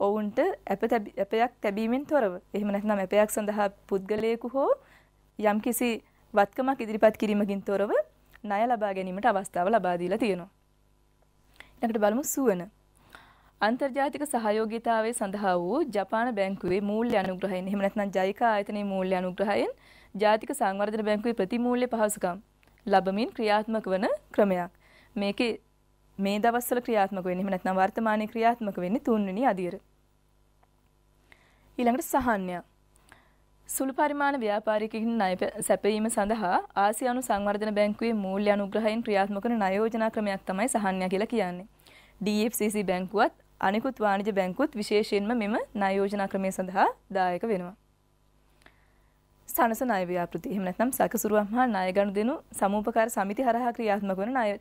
ඔවුන්ට ඇපයක් තැබීමෙන් තොරව එහෙම නැත්නම් ඇපයක් සඳහා පුද්ගලයෙකු හෝ යම්කිසි වත්කමක් ඉදිරිපත් කිරීමකින් තොරව ණය ලබා ගැනීමට අවස්ථාව ලබා දීලා තියෙනවා. ඊළඟට බලමු සුවන. අන්තර්ජාතික සහයෝගීතාවය සඳහා වූ ජපාන බැංකුවේ මූල්‍ය අනුග්‍රහයෙන් එහෙම නැත්නම් ජයිකා ආයතනයේ මූල්‍ය අනුග්‍රහයෙන් ජාතික සංවර්ධන බැංකුවේ ප්‍රතිමූල්‍ය පහසුකම් ලබමින් ක්‍රියාත්මක වන ක්‍රමයක්. මේකේ මේ දවස්වල ක්‍රියාත්මක වෙන්නේ එහෙම නැත්නම් වර්තමානයේ ක්‍රියාත්මක වෙන්නේ තුන්වෙනි අදියර. ඊළඟට සහන්‍යයක්. සුළු පරිමාණ ව්‍යාපාරිකකින් ණය සැපයීම සඳහා ආසියානු සංවර්ධන බැංකුවේ මූල්‍ය අනුග්‍රහයෙන් ක්‍රියාත්මක වන ණය යෝජනා ක්‍රමයක් තමයි සහන්‍ය කියලා කියන්නේ. DFCC බැංකුවත් අනෙකුත් වාණිජ බැංකුත් විශේෂයෙන්ම මෙම ණය යෝජනා ක්‍රමය සඳහා දායක වෙනවා. සනස ණය ව්‍යාපෘති එහෙම නැත්නම් සකසුරුවම් හා ණය ගනුදෙනු සමූපකාර සමිති හරහා ක්‍රියාත්මක වන ණය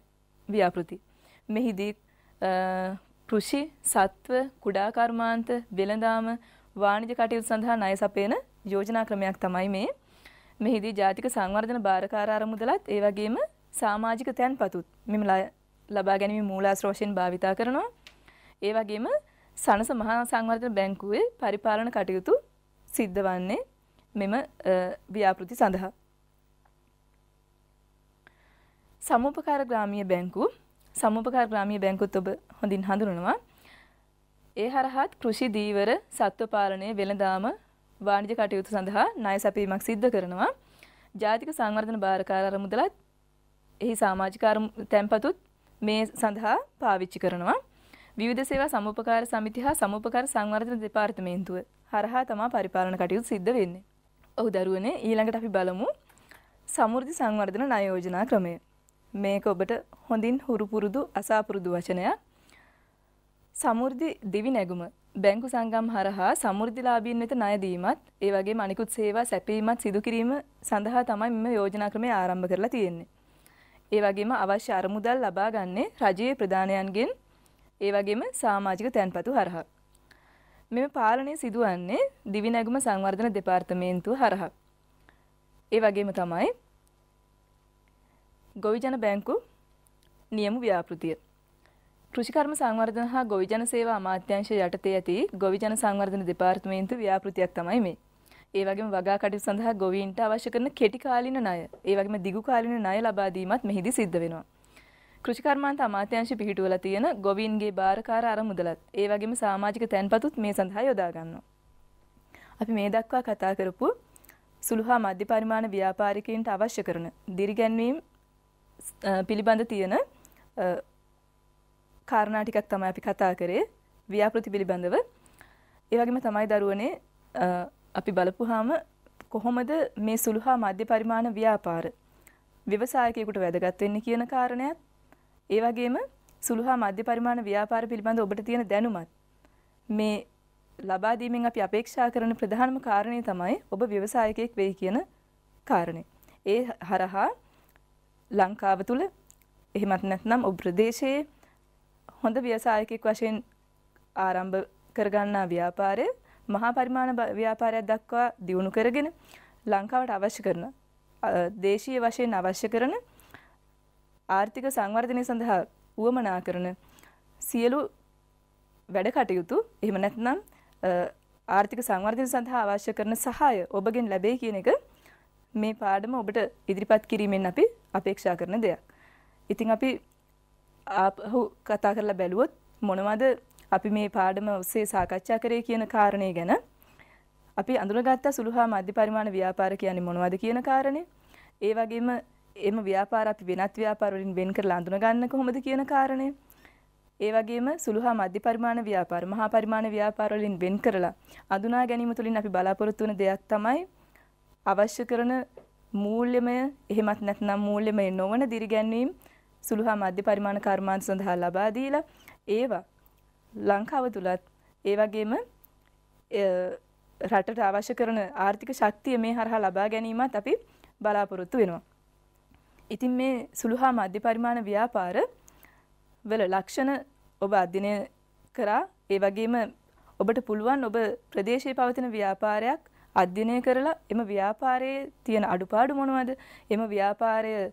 ව්‍යාපෘති. මෙහිදී කෘෂි, සත්ව, කුඩා කර්මාන්ත, වෙළඳාම, වාණිජ කටයුතු සඳහා ණය සපයන යෝජනා ක්‍රමයක් තමයි මේ. මෙහිදී ජාතික සංවර්ධන භාරකාර අරමුදලත් ඒ වගේම සමාජික තැන්පතුත් මෙම ලබා ගැනීම මූලාශ්‍රෝෂයෙන් භාවිතා කරනවා. ඒ වගේම සනස මහා සංවර්ධන බැංකුවේ පරිපාලන කටයුතු සිද්ධ වන්නේ මෙම ව්‍යාපෘති සඳහා. සමුපකාර ග්‍රාමීය බැංකු සමුපකාර ග්‍රාමීය බැංකුත් ඔබ හොඳින් හඳුනනවා. ඒ හරහත් කෘෂි දීවර සත්ව පාලනය වෙළඳාම වාණිජ කටයුතු සඳහා ණය සැපීමක් සිද්ධ කරනවා. ජාතික සංවර්ධන භාරකාර අරමුදලත් එහි සමාජික තැන්පතුත් මේ සඳහා පාවිච්චි කරනවා. විවිධ සේවා සමුපකාර සමිති හා සමුපකාර සංවර්ධන දෙපාර්තමේන්තුව හරහා තමා පරිපාලන කටයුතු සිද්ධ වෙන්නේ. ඔහු දරුවනේ ඊළඟට අපි බලමු සමෘද්ධි සංවර්ධන නයෝජනා ක්‍රමය. මේක ඔබට හොඳින් හුරු පුරුදු අසාපුරුදු වචනයක්. සමෘද්ධි දිවි නැගුම බැංකු සංගම් හරහා සමෘද්ධිලාභීන් වෙත ණය දීමත් ඒ වගේම අනිකුත් සේවා සැපීමත් සිදු කිරීම සඳහා තමයි මෙම යෝජනා ක්‍රමය ආරම්භ කරලා තියෙන්නේ. ඒ වගේම අවශ්‍ය අරමුදල් ලබා ගන්නේ රජයේ ප්‍රධානයන්ගෙන් ඒ වගේම සමාජික තැන්පතු හරහා. මෙම පාලනය සිදුවන්නේ දිවි නැගුම සංවර්ධන දෙපාර්තමේන්තුව හරහා. ඒ වගේම තමයි ගොවිජන බැංකු නියම ව්‍යාපෘතිය කෘෂිකර්ම සංවර්ධන හා ගොවිජන සේවා අමාත්‍යංශය යටතේ ඇති ගොවිජන සංවර්ධන දෙපාර්තමේන්තු ව්‍යාපෘතියක් තමයි මේ. ඒ වගේම වගා කටයුතු සඳහා ගොවීන්ට අවශ්‍ය කරන කෙටි කාලීන ණය, ඒ වගේම දිගු කාලීන ණය ලබා දීමත් මෙහිදී සිද්ධ වෙනවා. කෘෂිකර්මාන්ත අමාත්‍යංශය පිහිටුවලා තියෙන ගොවීන්ගේ බාරකාර අරමුදලත්, ඒ වගේම සමාජික තැන්පතුත් මේ සඳහා යොදා ගන්නවා. අපි මේ දක්වා කතා කරපු සුළුහා මධ්‍ය පරිමාණ ව්‍යාපාරිකයින්ට අවශ්‍ය කරන දිරිගැන්වීම් පිළිබඳ තියෙන කාරණා ටිකක් තමයි අපි කතා කරේ ව්‍යාපෘති පිළිබඳව. ඒ වගේම තමයි දරුවනේ අපි බලපුවාම කොහොමද මේ සුළු හා මධ්‍ය පරිමාණ ව්‍යාපාර ව්‍යවසායකයෙකුට වැදගත් වෙන්නේ කියන කාරණයත් ඒ වගේම සුළු හා මධ්‍ය පරිමාණ ව්‍යාපාර පිළිබඳ ඔබට තියෙන දැනුමත් මේ ලබා දීමෙන් අපි අපේක්ෂා කරන ප්‍රධානම කාරණේ තමයි ඔබ ව්‍යවසායකයෙක් වෙයි කියන කාරණේ. ඒ හරහා ලංකාව තුල එහෙමත් නැත්නම් ඔබ ප්‍රදේශයේ හොඳ ව්‍යවසායකෙක් වශයෙන් ආරම්භ කරගන්නා ව්‍යාපාරය මහා පරිමාණ ව්‍යාපාරයක් දක්වා දියුණු කරගෙන ලංකාවට අවශ්‍ය කරන දේශීය වශයෙන් අවශ්‍ය කරන ආර්ථික සංවර්ධනය සඳහා වුවමනා කරන සියලු වැඩ කටයුතු එහෙම නැත්නම් ආර්ථික සංවර්ධනය සඳහා අවශ්‍ය කරන සහාය ඔබගෙන් ලැබෙයි කියන එක මේ පාඩම ඔබට ඉදිරිපත් කිරීමෙන් අපි අපේක්ෂා කරන දෙයක්. ඉතින් අපි ආපහු කතා කරලා බැලුවොත් මොනවද අපි මේ පාඩම ඔස්සේ සාකච්ඡා කරේ කියන කාරණය ගැන අපි අඳුනගත්ත සුළු හා මධ්‍ය පරිමාණ ව්‍යාපාර කියන්නේ මොනවද කියන කාරණය. ඒ වගේම එම ව්‍යාපාර අපි වෙනත් ව්‍යාපාර වලින් වෙන් කරලා අඳුනගන්න කොහොමද කියන කාරණය. ඒ වගේම සුළු හා මධ්‍ය පරිමාණ ව්‍යාපාර, මහා පරිමාණ ව්‍යාපාර වලින් වෙන් කරලා අඳුනා ගැනීම තුලින් අපි බලාපොරොත්තු වෙන දෙයක් තමයි අවශ්‍ය කරන මූල්‍යමය එහෙමත් නැත්නම් මූල්‍යමය නොවන දිරිගැන්වීම් සුළු හා මධ්‍ය පරිමාණ කර්මාන්ත සඳහා ලබා දීලා ඒවා ලංකාව තුලත් ඒ වගේම රටට අවශ්‍ය කරන ආර්ථික ශක්තිය මේ හරහා ලබා ගැනීමත් අපි බලාපොරොත්තු වෙනවා. ඉතින් මේ සුළු හා මධ්‍ය පරිමාණ ව්‍යාපාර වල ලක්ෂණ ඔබ අධ්‍යයනය කරා ඒ වගේම ඔබට පුළුවන් ඔබ ප්‍රදේශයේ පවතින ව්‍යාපාරයක් අධ්‍යයනය කරලා එම ව්‍යාපාරයේ තියෙන අඩුපාඩු මොනවද? එම ව්‍යාපාරයේ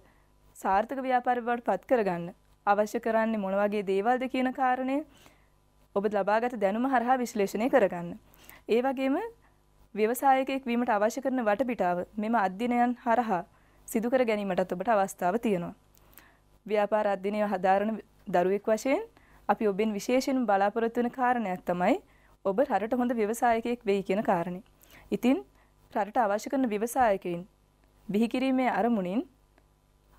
සාර්ථක ව්‍යාපාරයක් බවට පත් කරගන්න අවශ්‍ය කරන්නේ මොන වගේ දේවල්ද කියන කාරණය ඔබ ලබාගත දැනුම හරහා විශ්ලේෂණය කරගන්න. ඒ වගේම ව්‍යවසායකයෙක් වීමට අවශ්‍ය කරන වටපිටාව මෙම අධ්‍යයනයන් හරහා සිදු කර ගැනීමටත් ඔබට අවස්ථාව තියෙනවා. ව්‍යාපාර අධ්‍යයනය හදාරන දරුවෙක් වශයෙන් අපි ඔබෙන් විශේෂයෙන් බලාපොරොත්තු වෙන කාරණයක් තමයි ඔබ රටට හොඳ ව්‍යවසායකයෙක් වෙයි කියන කාරණේ. ඉතින් රටට අවශ්‍ය කරන ව්‍යවසායකයින් බිහි කිරීමේ අරමුණින්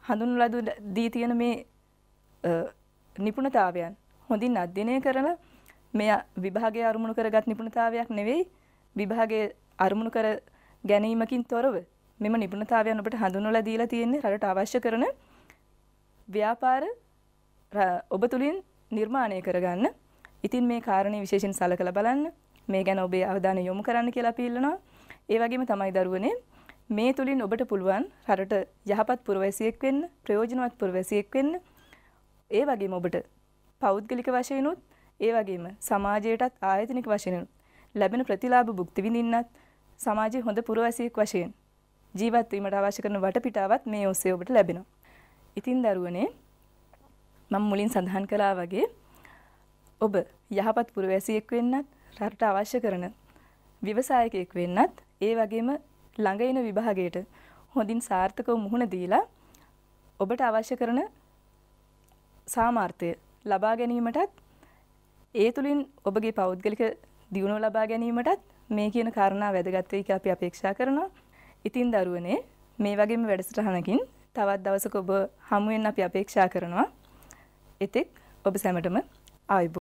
හඳුන්වලා දී තියෙන මේ නිපුණතාවයන් හොඳින් අධ්‍යයනය කරලා මෙය විභාගයේ අරමුණු කරගත් නිපුණතාවයක් නෙවෙයි විභාගයේ අරමුණු කර ගැනීමකින් තොරව මෙම නිපුණතාවයන් ඔබට හඳුන්වලා දීලා තියෙන්නේ රටට අවශ්‍ය කරන ව්‍යාපාර ඔබ තුලින් නිර්මාණය කරගන්න. ඉතින් මේ කාරණේ විශේෂයෙන් සලකලා බලන්න. මේ ගැන ඔබේ අවධානය යොමු කරන්න කියලා අපි ඉල්ලනවා. ඒ වගේම තමයි දරුවනේ මේ තුලින් ඔබට පුළුවන් රටට යහපත් පුරවැසියෙක් වෙන්න, ප්‍රයෝජනවත් පුරවැසියෙක් වෙන්න. ඒ වගේම ඔබට පෞද්ගලික වශයෙන්ුත්, ඒ වගේම සමාජයටත් ආයතනික වශයෙන්ුත් ලැබෙන ප්‍රතිලාභ භුක්ති විඳින්නත් සමාජයේ හොඳ පුරවැසියෙක් වශයෙන් ජීවත් වීමට අවශ්‍ය කරන වටපිටාවත් මේ ඔස්සේ ඔබට ලැබෙනවා. ඉතින් දරුවනේ මම මුලින් සඳහන් කළා වගේ ඔබ යහපත් පුරවැසියෙක් වෙන්නත් රටට අවශ්‍ය කරන ව්‍යවසායකයෙක් වෙන්නත් ඒ වගේම ළඟ එන විභාගයට හොඳින් සාර්ථකව මුහුණ දීලා ඔබට අවශ්‍ය කරන සාමාර්ථය ලබා ගැනීමටත් ඒ තුළින් ඔබගේ පෞද්ගලික දියුණුව ලබා ගැනීමටත් මේ කියන කාරණා වැදගත් වෙයි කියලා අපි අපේක්ෂා කරනවා. ඉතින් දරුවනේ මේ වගේම වැඩසටහනකින් තවත් දවසක ඔබ හමුවෙන් අපි අපේක්ෂා කරනවා. එතෙක් ඔබ සැමටම ආයුබෝවන්